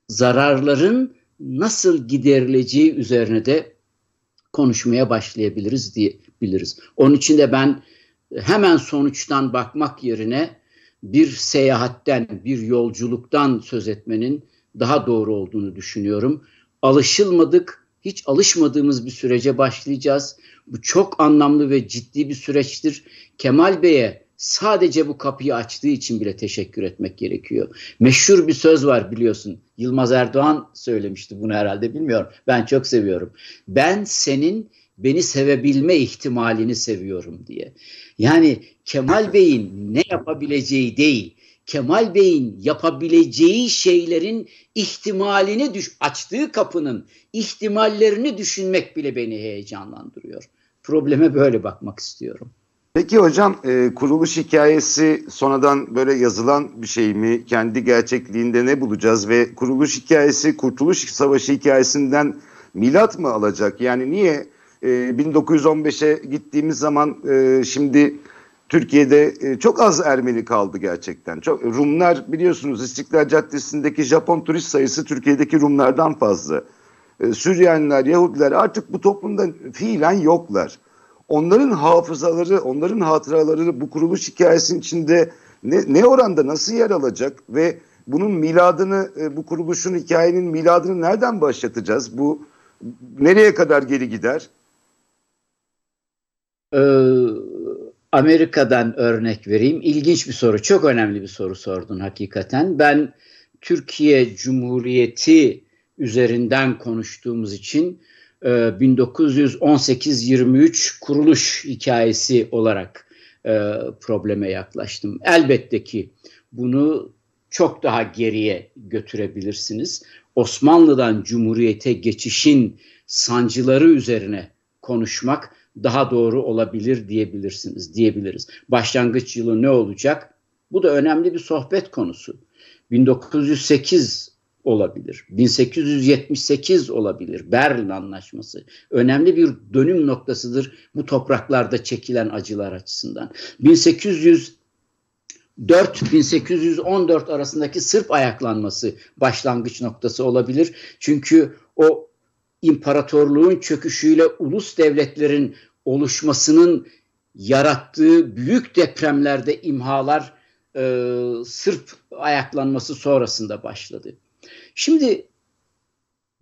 zararların nasıl giderileceği üzerine de konuşmaya başlayabiliriz diye biliriz. Onun için de ben hemen sonuçtan bakmak yerine bir seyahatten, bir yolculuktan söz etmenin daha doğru olduğunu düşünüyorum. Alışılmadık, hiç alışmadığımız bir sürece başlayacağız. Bu çok anlamlı ve ciddi bir süreçtir. Kemal Bey'e sadece bu kapıyı açtığı için bile teşekkür etmek gerekiyor. Meşhur bir söz var biliyorsun. Yılmaz Erdoğan söylemişti bunu herhalde bilmiyorum. Ben çok seviyorum. Ben senin beni sevebilme ihtimalini seviyorum diye. Yani Kemal Bey'in ne yapabileceği değil, Kemal Bey'in yapabileceği şeylerin ihtimalini düş açtığı kapının ihtimallerini düşünmek bile beni heyecanlandırıyor. Probleme böyle bakmak istiyorum. Peki hocam e, kuruluş hikayesi sonradan böyle yazılan bir şey mi? Kendi gerçekliğinde ne bulacağız ve kuruluş hikayesi Kurtuluş Savaşı hikayesinden milat mı alacak? Yani niye 1915'e ee, gittiğimiz zaman e, şimdi Türkiye'de e, çok az Ermeni kaldı gerçekten. Çok Rumlar biliyorsunuz İstiklal Caddesi'ndeki Japon turist sayısı Türkiye'deki Rumlardan fazla. E, Süryaniler, Yahudiler artık bu toplumda fiilen yoklar. Onların hafızaları, onların hatıraları bu kuruluş hikayesinin içinde ne, ne oranda nasıl yer alacak ve bunun miladını e, bu kuruluşun hikayenin miladını nereden başlatacağız? Bu nereye kadar geri gider? Ee, Amerika'dan örnek vereyim. İlginç bir soru, çok önemli bir soru sordun hakikaten. Ben Türkiye Cumhuriyeti üzerinden konuştuğumuz için 1918-23 e, kuruluş hikayesi olarak e, probleme yaklaştım. Elbette ki bunu çok daha geriye götürebilirsiniz. Osmanlı'dan Cumhuriyete geçişin sancıları üzerine konuşmak daha doğru olabilir diyebilirsiniz, diyebiliriz. Başlangıç yılı ne olacak? Bu da önemli bir sohbet konusu. 1908 olabilir. 1878 olabilir. Berlin Anlaşması önemli bir dönüm noktasıdır bu topraklarda çekilen acılar açısından. 1804 1814 arasındaki Sırp ayaklanması başlangıç noktası olabilir. Çünkü o imparatorluğun çöküşüyle ulus devletlerin oluşmasının yarattığı büyük depremlerde imhalar e, Sırp ayaklanması sonrasında başladı. Şimdi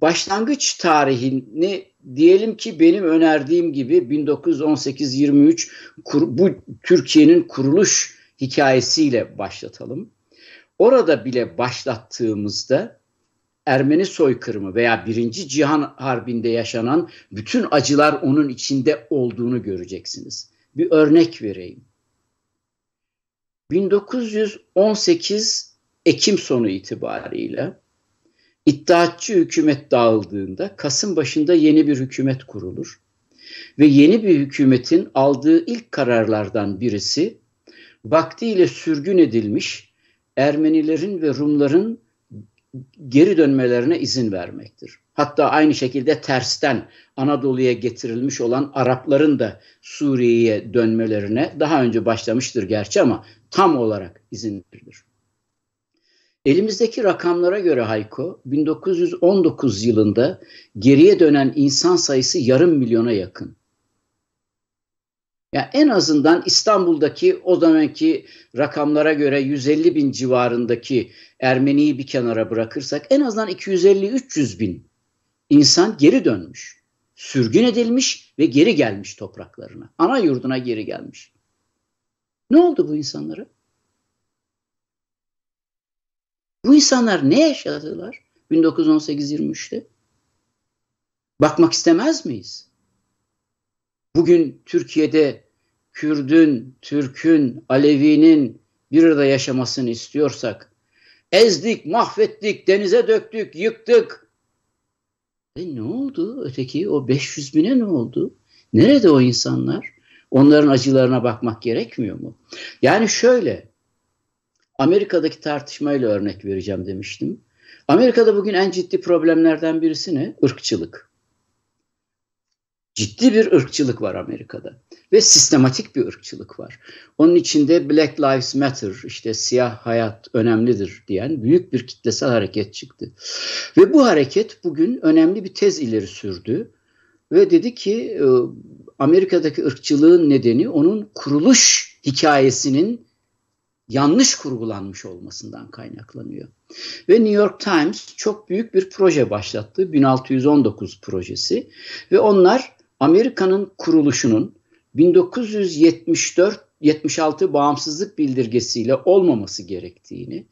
başlangıç tarihini diyelim ki benim önerdiğim gibi 1918-23 bu Türkiye'nin kuruluş hikayesiyle başlatalım. Orada bile başlattığımızda Ermeni soykırımı veya Birinci Cihan Harbi'nde yaşanan bütün acılar onun içinde olduğunu göreceksiniz. Bir örnek vereyim. 1918 Ekim sonu itibariyle iddiatçı hükümet dağıldığında Kasım başında yeni bir hükümet kurulur. Ve yeni bir hükümetin aldığı ilk kararlardan birisi vaktiyle sürgün edilmiş Ermenilerin ve Rumların geri dönmelerine izin vermektir. Hatta aynı şekilde tersten Anadolu'ya getirilmiş olan Arapların da Suriye'ye dönmelerine daha önce başlamıştır gerçi ama tam olarak izin verilir. Elimizdeki rakamlara göre Hayko 1919 yılında geriye dönen insan sayısı yarım milyona yakın. Yani en azından İstanbul'daki o zamanki rakamlara göre 150 bin civarındaki Ermeniyi bir kenara bırakırsak en azından 250-300 bin insan geri dönmüş. Sürgün edilmiş ve geri gelmiş topraklarına. Ana yurduna geri gelmiş. Ne oldu bu insanlara? Bu insanlar ne yaşadılar 1918-23'te? Bakmak istemez miyiz? Bugün Türkiye'de Kürdün, Türk'ün, Alevi'nin bir arada yaşamasını istiyorsak, ezdik, mahvettik, denize döktük, yıktık. E ne oldu öteki o 500 bine ne oldu? Nerede o insanlar? Onların acılarına bakmak gerekmiyor mu? Yani şöyle, Amerika'daki tartışmayla örnek vereceğim demiştim. Amerika'da bugün en ciddi problemlerden birisi ne? Irkçılık ciddi bir ırkçılık var Amerika'da ve sistematik bir ırkçılık var. Onun içinde Black Lives Matter işte siyah hayat önemlidir diyen büyük bir kitlesel hareket çıktı. Ve bu hareket bugün önemli bir tez ileri sürdü ve dedi ki e, Amerika'daki ırkçılığın nedeni onun kuruluş hikayesinin yanlış kurgulanmış olmasından kaynaklanıyor. Ve New York Times çok büyük bir proje başlattı. 1619 projesi ve onlar Amerika'nın kuruluşunun 1974 76 bağımsızlık bildirgesiyle olmaması gerektiğini,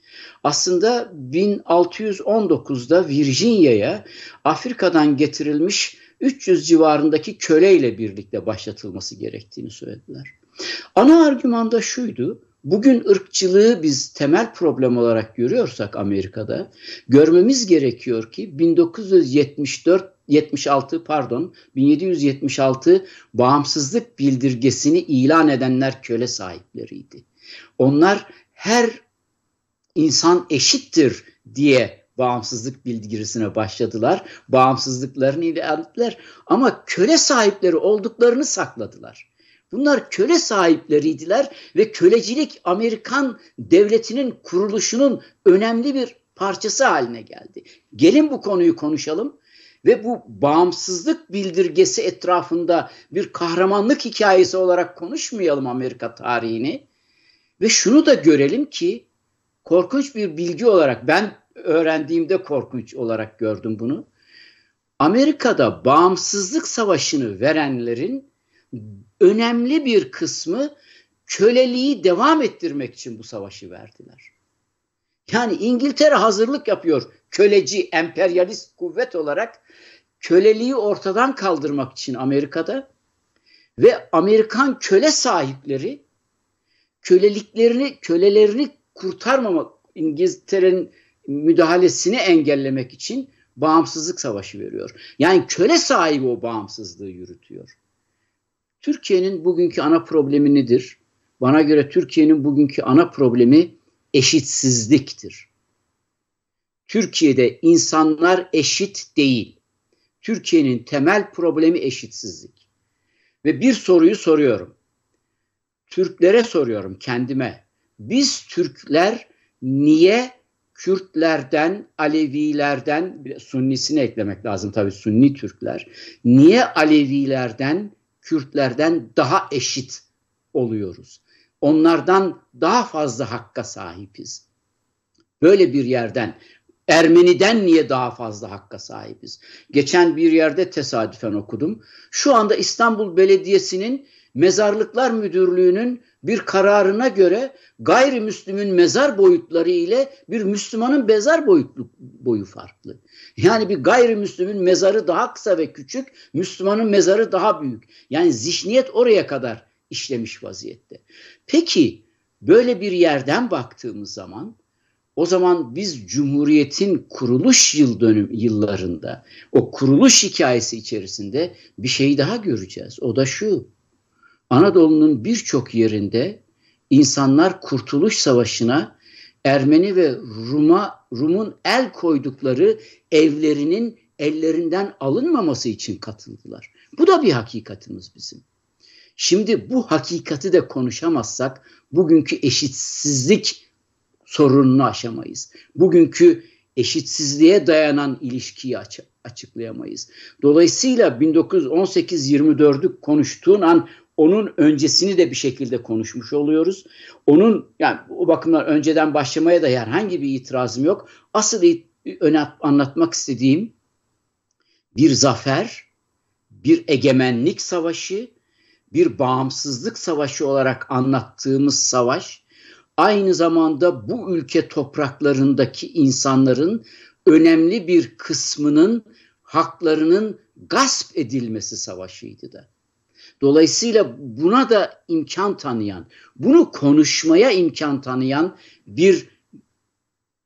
aslında 1619'da Virginia'ya Afrika'dan getirilmiş 300 civarındaki köleyle birlikte başlatılması gerektiğini söylediler. Ana argüman da şuydu. Bugün ırkçılığı biz temel problem olarak görüyorsak Amerika'da görmemiz gerekiyor ki 1974 76 pardon 1776 bağımsızlık bildirgesini ilan edenler köle sahipleriydi. Onlar her insan eşittir diye bağımsızlık bildirgesine başladılar. Bağımsızlıklarını ilan ettiler ama köle sahipleri olduklarını sakladılar. Bunlar köle sahipleriydiler ve kölecilik Amerikan devletinin kuruluşunun önemli bir parçası haline geldi. Gelin bu konuyu konuşalım ve bu bağımsızlık bildirgesi etrafında bir kahramanlık hikayesi olarak konuşmayalım Amerika tarihini. Ve şunu da görelim ki korkunç bir bilgi olarak ben öğrendiğimde korkunç olarak gördüm bunu. Amerika'da bağımsızlık savaşını verenlerin önemli bir kısmı köleliği devam ettirmek için bu savaşı verdiler. Yani İngiltere hazırlık yapıyor köleci, emperyalist kuvvet olarak köleliği ortadan kaldırmak için Amerika'da ve Amerikan köle sahipleri köleliklerini kölelerini kurtarmamak İngiltere'nin müdahalesini engellemek için bağımsızlık savaşı veriyor. Yani köle sahibi o bağımsızlığı yürütüyor. Türkiye'nin bugünkü ana problemi nedir? Bana göre Türkiye'nin bugünkü ana problemi eşitsizliktir. Türkiye'de insanlar eşit değil. Türkiye'nin temel problemi eşitsizlik. Ve bir soruyu soruyorum. Türklere soruyorum kendime. Biz Türkler niye Kürtlerden, Alevilerden, Sunnisini eklemek lazım tabii Sunni Türkler. Niye Alevilerden, Kürtlerden daha eşit oluyoruz? Onlardan daha fazla hakka sahibiz. Böyle bir yerden Ermeni'den niye daha fazla hakka sahibiz? Geçen bir yerde tesadüfen okudum. Şu anda İstanbul Belediyesi'nin Mezarlıklar Müdürlüğü'nün bir kararına göre gayrimüslimin mezar boyutları ile bir Müslümanın mezar boyutlu, boyu farklı. Yani bir gayrimüslimin mezarı daha kısa ve küçük, Müslümanın mezarı daha büyük. Yani zihniyet oraya kadar işlemiş vaziyette. Peki böyle bir yerden baktığımız zaman o zaman biz Cumhuriyet'in kuruluş yıl dönüm yıllarında o kuruluş hikayesi içerisinde bir şey daha göreceğiz. O da şu. Anadolu'nun birçok yerinde insanlar Kurtuluş Savaşı'na Ermeni ve Rum'a Rum'un el koydukları evlerinin ellerinden alınmaması için katıldılar. Bu da bir hakikatimiz bizim. Şimdi bu hakikati de konuşamazsak bugünkü eşitsizlik sorununu aşamayız. Bugünkü eşitsizliğe dayanan ilişkiyi aç- açıklayamayız. Dolayısıyla 1918-24'ü konuştuğun an onun öncesini de bir şekilde konuşmuş oluyoruz. Onun yani o bakımdan önceden başlamaya da herhangi bir itirazım yok. Asıl öne anlatmak istediğim bir zafer, bir egemenlik savaşı, bir bağımsızlık savaşı olarak anlattığımız savaş aynı zamanda bu ülke topraklarındaki insanların önemli bir kısmının haklarının gasp edilmesi savaşıydı da. Dolayısıyla buna da imkan tanıyan, bunu konuşmaya imkan tanıyan bir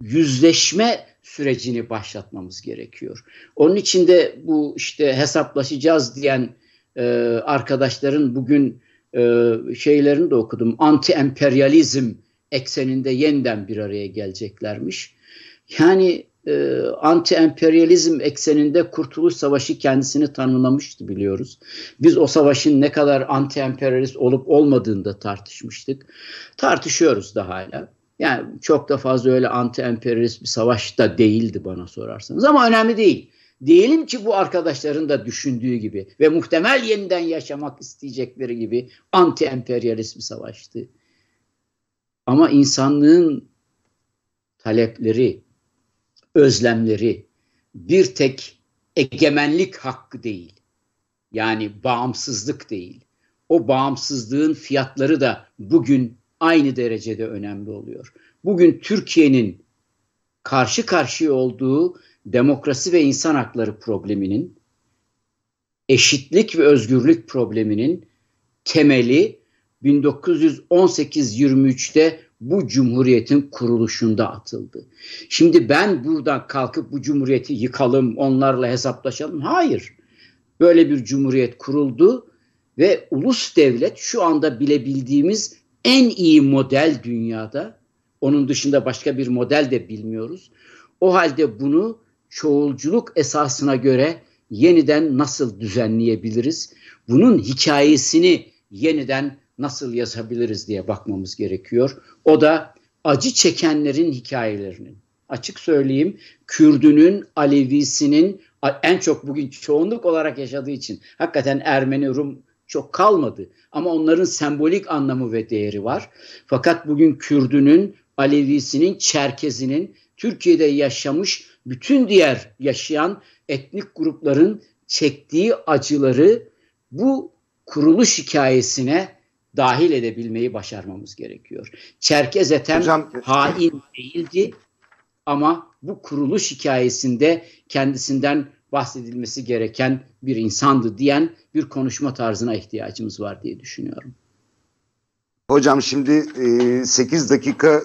yüzleşme sürecini başlatmamız gerekiyor. Onun için de bu işte hesaplaşacağız diyen e, arkadaşların bugün e, şeylerini de okudum. Anti emperyalizm ekseninde yeniden bir araya geleceklermiş. Yani e, anti-emperyalizm ekseninde Kurtuluş Savaşı kendisini tanımlamıştı biliyoruz. Biz o savaşın ne kadar anti-emperyalist olup olmadığını da tartışmıştık. Tartışıyoruz da hala. Yani çok da fazla öyle anti-emperyalist bir savaş da değildi bana sorarsanız ama önemli değil. Diyelim ki bu arkadaşların da düşündüğü gibi ve muhtemel yeniden yaşamak isteyecekleri gibi anti-emperyalist bir savaştı. Ama insanlığın talepleri, özlemleri bir tek egemenlik hakkı değil. Yani bağımsızlık değil. O bağımsızlığın fiyatları da bugün aynı derecede önemli oluyor. Bugün Türkiye'nin karşı karşıya olduğu demokrasi ve insan hakları probleminin, eşitlik ve özgürlük probleminin temeli 1918-23'te bu cumhuriyetin kuruluşunda atıldı. Şimdi ben buradan kalkıp bu cumhuriyeti yıkalım, onlarla hesaplaşalım. Hayır. Böyle bir cumhuriyet kuruldu ve ulus devlet şu anda bilebildiğimiz en iyi model dünyada. Onun dışında başka bir model de bilmiyoruz. O halde bunu çoğulculuk esasına göre yeniden nasıl düzenleyebiliriz? Bunun hikayesini yeniden nasıl yazabiliriz diye bakmamız gerekiyor. O da acı çekenlerin hikayelerinin. Açık söyleyeyim Kürdünün, Alevisinin en çok bugün çoğunluk olarak yaşadığı için hakikaten Ermeni, Rum çok kalmadı. Ama onların sembolik anlamı ve değeri var. Fakat bugün Kürdünün, Alevisinin, Çerkezinin Türkiye'de yaşamış bütün diğer yaşayan etnik grupların çektiği acıları bu kuruluş hikayesine dahil edebilmeyi başarmamız gerekiyor. Çerkez Ethem Hocam, e, hain değildi ama bu kuruluş hikayesinde kendisinden bahsedilmesi gereken bir insandı diyen bir konuşma tarzına ihtiyacımız var diye düşünüyorum. Hocam şimdi 8 e, dakika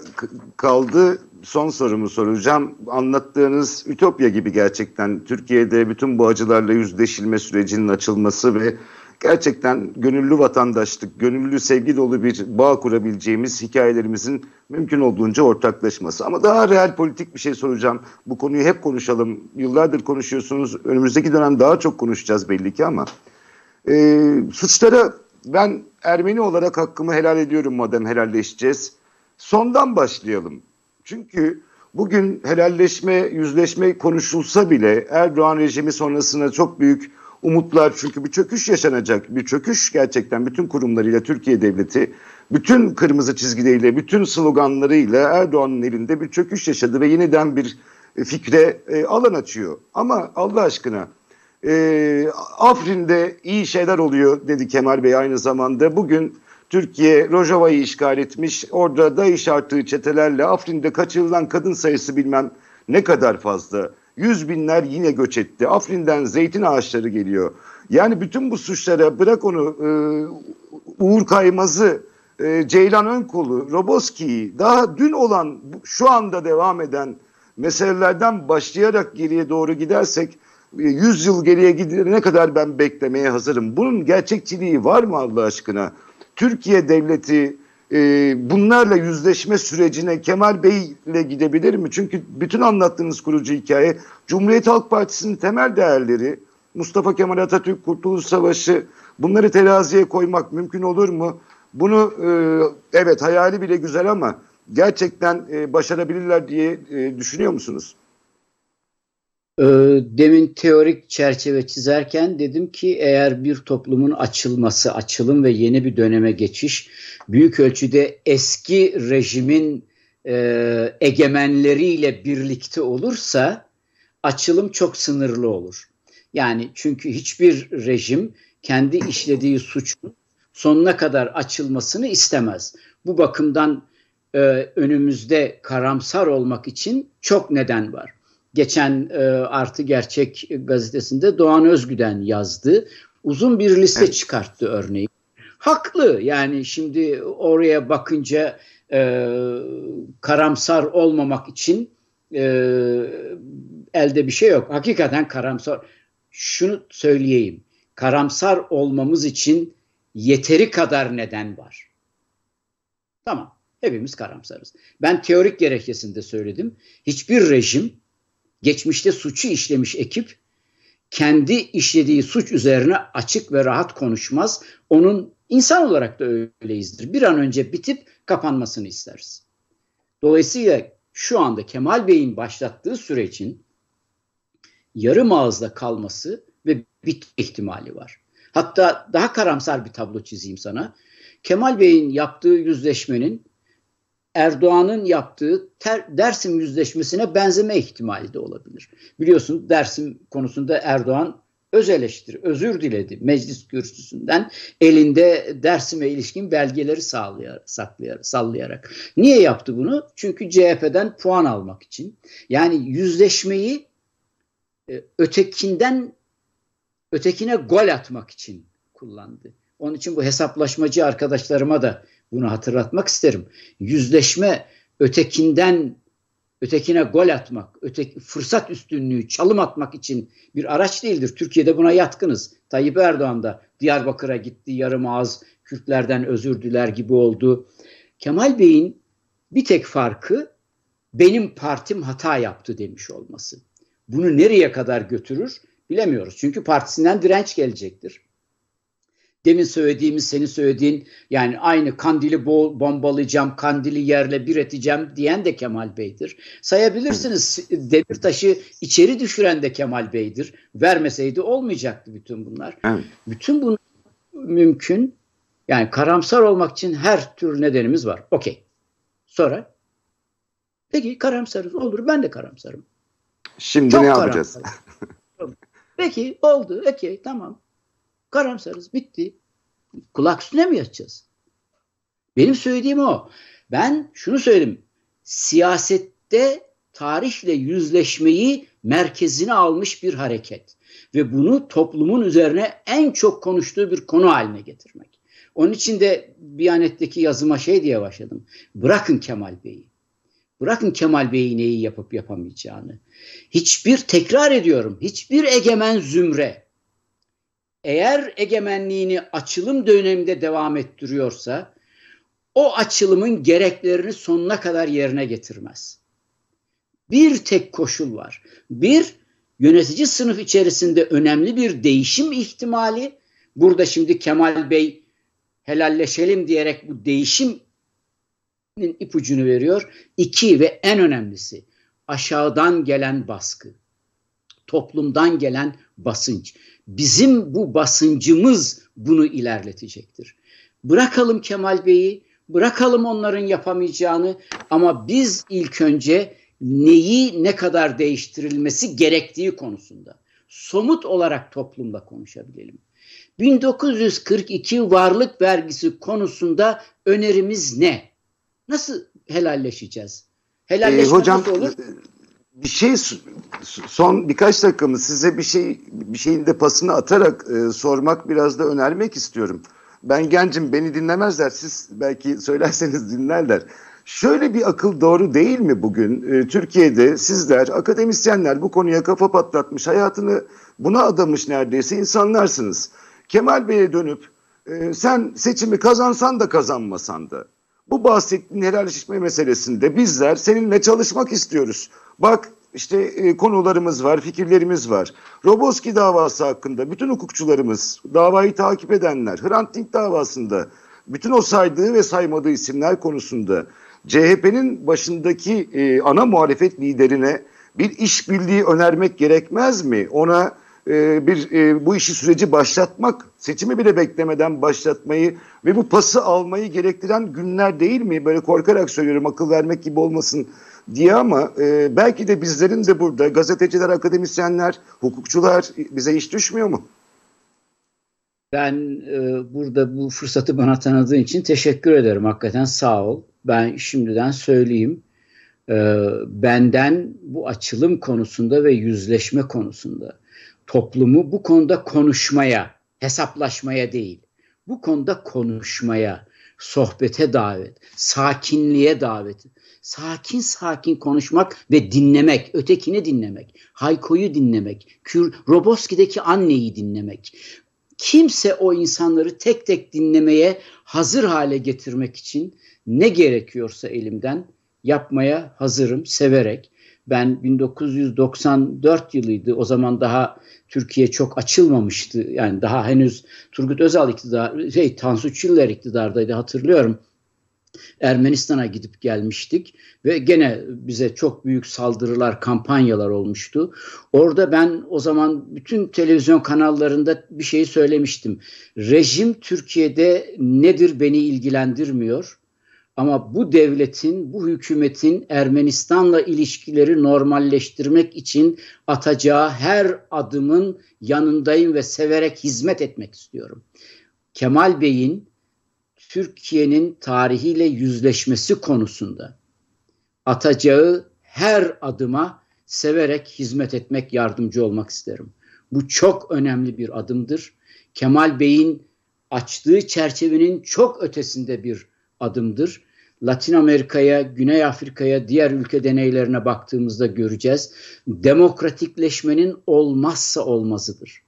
kaldı. Son sorumu soracağım. Anlattığınız Ütopya gibi gerçekten Türkiye'de bütün bu acılarla yüzleşilme sürecinin açılması ve gerçekten gönüllü vatandaşlık, gönüllü sevgi dolu bir bağ kurabileceğimiz hikayelerimizin mümkün olduğunca ortaklaşması. Ama daha real politik bir şey soracağım. Bu konuyu hep konuşalım. Yıllardır konuşuyorsunuz. Önümüzdeki dönem daha çok konuşacağız belli ki ama. E, suçlara ben Ermeni olarak hakkımı helal ediyorum madem helalleşeceğiz. Sondan başlayalım. Çünkü bugün helalleşme, yüzleşme konuşulsa bile Erdoğan rejimi sonrasına çok büyük umutlar çünkü bir çöküş yaşanacak. Bir çöküş gerçekten bütün kurumlarıyla Türkiye Devleti bütün kırmızı çizgileriyle, bütün sloganlarıyla Erdoğan'ın elinde bir çöküş yaşadı ve yeniden bir e, fikre e, alan açıyor. Ama Allah aşkına e, Afrin'de iyi şeyler oluyor dedi Kemal Bey aynı zamanda. Bugün Türkiye Rojava'yı işgal etmiş. Orada da iş arttığı çetelerle Afrin'de kaçırılan kadın sayısı bilmem ne kadar fazla. Yüz binler yine göç etti. Afrin'den zeytin ağaçları geliyor. Yani bütün bu suçlara bırak onu e, Uğur Kaymaz'ı, e, Ceylan Önkolu, Roboski'yi daha dün olan şu anda devam eden meselelerden başlayarak geriye doğru gidersek 100 e, yıl geriye gidene kadar ben beklemeye hazırım. Bunun gerçekçiliği var mı Allah aşkına? Türkiye devleti e, bunlarla yüzleşme sürecine Kemal Bey ile gidebilir mi? Çünkü bütün anlattığınız kurucu hikaye Cumhuriyet Halk Partisi'nin temel değerleri Mustafa Kemal Atatürk Kurtuluş Savaşı bunları teraziye koymak mümkün olur mu? Bunu e, evet hayali bile güzel ama gerçekten e, başarabilirler diye e, düşünüyor musunuz? Ee, demin teorik çerçeve çizerken dedim ki eğer bir toplumun açılması, açılım ve yeni bir döneme geçiş büyük ölçüde eski rejimin e, egemenleriyle birlikte olursa açılım çok sınırlı olur. Yani çünkü hiçbir rejim kendi işlediği suçun sonuna kadar açılmasını istemez. Bu bakımdan e, önümüzde karamsar olmak için çok neden var geçen e, Artı Gerçek gazetesinde Doğan Özgüden yazdı. Uzun bir liste evet. çıkarttı örneği. Haklı yani şimdi oraya bakınca e, karamsar olmamak için e, elde bir şey yok. Hakikaten karamsar. Şunu söyleyeyim. Karamsar olmamız için yeteri kadar neden var. Tamam. Hepimiz karamsarız. Ben teorik gerekçesinde söyledim. Hiçbir rejim geçmişte suçu işlemiş ekip kendi işlediği suç üzerine açık ve rahat konuşmaz. Onun insan olarak da öyleyizdir. Bir an önce bitip kapanmasını isteriz. Dolayısıyla şu anda Kemal Bey'in başlattığı sürecin yarım ağızda kalması ve bitme ihtimali var. Hatta daha karamsar bir tablo çizeyim sana. Kemal Bey'in yaptığı yüzleşmenin Erdoğan'ın yaptığı ter, Dersim yüzleşmesine benzeme ihtimali de olabilir. Biliyorsun Dersim konusunda Erdoğan öz eleştir, özür diledi meclis kürsüsünden elinde Dersim'e ilişkin belgeleri sağlayarak, saklayarak, sallayarak. Niye yaptı bunu? Çünkü CHP'den puan almak için. Yani yüzleşmeyi e, ötekinden ötekine gol atmak için kullandı. Onun için bu hesaplaşmacı arkadaşlarıma da bunu hatırlatmak isterim. Yüzleşme ötekinden ötekine gol atmak, öteki, fırsat üstünlüğü, çalım atmak için bir araç değildir. Türkiye'de buna yatkınız. Tayyip Erdoğan da Diyarbakır'a gitti, yarım ağız Kürtlerden özür diler gibi oldu. Kemal Bey'in bir tek farkı benim partim hata yaptı demiş olması. Bunu nereye kadar götürür bilemiyoruz. Çünkü partisinden direnç gelecektir. Demin söylediğimiz seni söylediğin yani aynı kandili bol, bombalayacağım, kandili yerle bir edeceğim diyen de Kemal Bey'dir. Sayabilirsiniz demir taşı içeri düşüren de Kemal Bey'dir. Vermeseydi olmayacaktı bütün bunlar. Evet. Bütün bunlar mümkün. Yani karamsar olmak için her tür nedenimiz var. Okey. Sonra peki karamsarız olur ben de karamsarım. Şimdi Çok ne karamsarım. yapacağız? Peki oldu. Okey tamam. Karamsarız. Bitti. Kulak üstüne mi yatacağız? Benim söylediğim o. Ben şunu söyleyeyim. Siyasette tarihle yüzleşmeyi merkezine almış bir hareket ve bunu toplumun üzerine en çok konuştuğu bir konu haline getirmek. Onun için de Biyanet'teki yazıma şey diye başladım. Bırakın Kemal Bey'i. Bırakın Kemal Bey'i neyi yapıp yapamayacağını. Hiçbir tekrar ediyorum. Hiçbir egemen zümre eğer egemenliğini açılım döneminde devam ettiriyorsa o açılımın gereklerini sonuna kadar yerine getirmez. Bir tek koşul var. Bir, yönetici sınıf içerisinde önemli bir değişim ihtimali. Burada şimdi Kemal Bey helalleşelim diyerek bu değişimin ipucunu veriyor. İki ve en önemlisi aşağıdan gelen baskı, toplumdan gelen basınç bizim bu basıncımız bunu ilerletecektir. Bırakalım Kemal Bey'i, bırakalım onların yapamayacağını ama biz ilk önce neyi ne kadar değiştirilmesi gerektiği konusunda somut olarak toplumda konuşabilelim. 1942 varlık vergisi konusunda önerimiz ne? Nasıl helalleşeceğiz? Ee, Helalleşme ee, hocam, olur? E, bir şey son birkaç dakikamı size bir şey bir şeyin de pasını atarak e, sormak biraz da önermek istiyorum. Ben gencim beni dinlemezler siz belki söylerseniz dinlerler. Şöyle bir akıl doğru değil mi bugün? E, Türkiye'de sizler akademisyenler bu konuya kafa patlatmış hayatını buna adamış neredeyse insanlarsınız. Kemal Bey'e dönüp e, sen seçimi kazansan da kazanmasan da bu bahsettiğin helalleşme meselesinde bizler seninle çalışmak istiyoruz. Bak işte e, konularımız var, fikirlerimiz var. Roboski davası hakkında bütün hukukçularımız, davayı takip edenler, Hrant Dink davasında bütün o saydığı ve saymadığı isimler konusunda CHP'nin başındaki e, ana muhalefet liderine bir işbirliği önermek gerekmez mi? Ona e, bir e, bu işi süreci başlatmak, seçimi bile beklemeden başlatmayı ve bu pası almayı gerektiren günler değil mi? Böyle korkarak söylüyorum akıl vermek gibi olmasın diye ama e, belki de bizlerin de burada gazeteciler, akademisyenler, hukukçular bize iş düşmüyor mu? Ben e, burada bu fırsatı bana tanıdığın için teşekkür ederim. Hakikaten sağ ol. Ben şimdiden söyleyeyim. E, benden bu açılım konusunda ve yüzleşme konusunda toplumu bu konuda konuşmaya, hesaplaşmaya değil, bu konuda konuşmaya, sohbete davet, sakinliğe davet. Sakin sakin konuşmak ve dinlemek, ötekini dinlemek, Hayko'yu dinlemek, Kür Roboski'deki anneyi dinlemek. Kimse o insanları tek tek dinlemeye hazır hale getirmek için ne gerekiyorsa elimden yapmaya hazırım severek. Ben 1994 yılıydı o zaman daha Türkiye çok açılmamıştı. Yani daha henüz Turgut Özal iktidar, şey Tansu Çiller iktidardaydı hatırlıyorum. Ermenistan'a gidip gelmiştik ve gene bize çok büyük saldırılar, kampanyalar olmuştu. Orada ben o zaman bütün televizyon kanallarında bir şeyi söylemiştim. Rejim Türkiye'de nedir beni ilgilendirmiyor. Ama bu devletin, bu hükümetin Ermenistan'la ilişkileri normalleştirmek için atacağı her adımın yanındayım ve severek hizmet etmek istiyorum. Kemal Bey'in Türkiye'nin tarihiyle yüzleşmesi konusunda atacağı her adıma severek hizmet etmek, yardımcı olmak isterim. Bu çok önemli bir adımdır. Kemal Bey'in açtığı çerçevenin çok ötesinde bir adımdır Latin Amerika'ya, Güney Afrika'ya, diğer ülke deneylerine baktığımızda göreceğiz. Demokratikleşmenin olmazsa olmazıdır.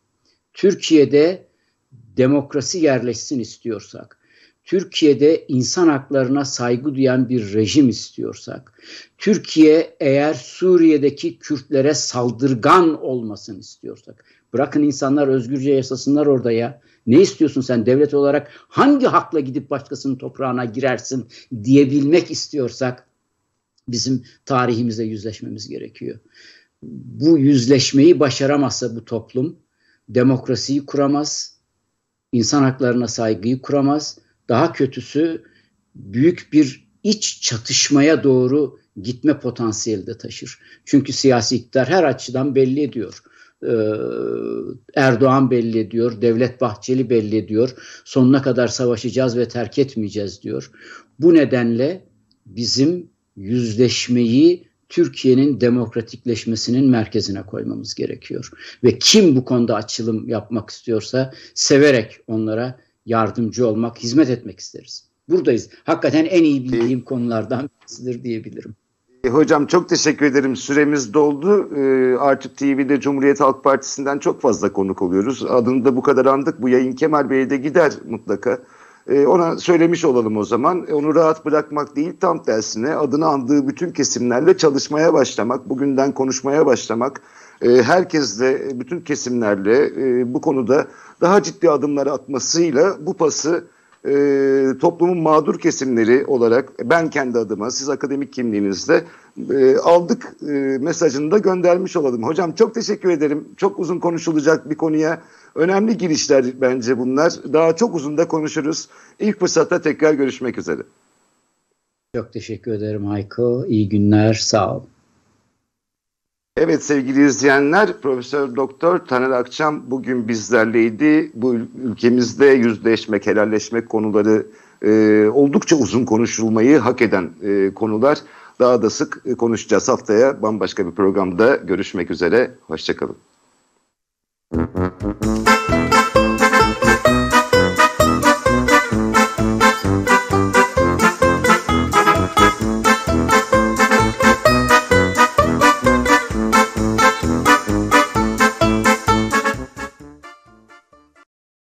Türkiye'de demokrasi yerleşsin istiyorsak, Türkiye'de insan haklarına saygı duyan bir rejim istiyorsak, Türkiye eğer Suriye'deki Kürtlere saldırgan olmasın istiyorsak, bırakın insanlar özgürce yaşasınlar orada ya, ne istiyorsun sen devlet olarak? Hangi hakla gidip başkasının toprağına girersin diyebilmek istiyorsak bizim tarihimize yüzleşmemiz gerekiyor. Bu yüzleşmeyi başaramazsa bu toplum demokrasiyi kuramaz, insan haklarına saygıyı kuramaz. Daha kötüsü büyük bir iç çatışmaya doğru gitme potansiyeli de taşır. Çünkü siyasi iktidar her açıdan belli ediyor. E, Erdoğan belli diyor, Devlet Bahçeli belli diyor, Sonuna kadar savaşacağız ve terk etmeyeceğiz diyor. Bu nedenle bizim yüzleşmeyi Türkiye'nin demokratikleşmesinin merkezine koymamız gerekiyor. Ve kim bu konuda açılım yapmak istiyorsa severek onlara yardımcı olmak, hizmet etmek isteriz. Buradayız. Hakikaten en iyi bildiğim konulardan birisidir diyebilirim. Ee, hocam çok teşekkür ederim. Süremiz doldu. E, ee, artık TV'de Cumhuriyet Halk Partisi'nden çok fazla konuk oluyoruz. Adını da bu kadar andık. Bu yayın Kemal Bey'e de gider mutlaka. E, ona söylemiş olalım o zaman. E, onu rahat bırakmak değil tam tersine adını andığı bütün kesimlerle çalışmaya başlamak, bugünden konuşmaya başlamak, herkesle, bütün kesimlerle bu konuda daha ciddi adımlar atmasıyla bu pası e, toplumun mağdur kesimleri olarak ben kendi adıma siz akademik kimliğinizde e, aldık e, mesajını da göndermiş olalım. Hocam çok teşekkür ederim. Çok uzun konuşulacak bir konuya. Önemli girişler bence bunlar. Daha çok uzun da konuşuruz. İlk fırsatta tekrar görüşmek üzere. Çok teşekkür ederim Ayko İyi günler. Sağ ol. Evet sevgili izleyenler, Profesör Doktor Taner Akçam bugün bizlerleydi. Bu ülkemizde yüzleşmek, helalleşmek konuları e, oldukça uzun konuşulmayı hak eden e, konular. Daha da sık konuşacağız haftaya bambaşka bir programda görüşmek üzere. Hoşçakalın.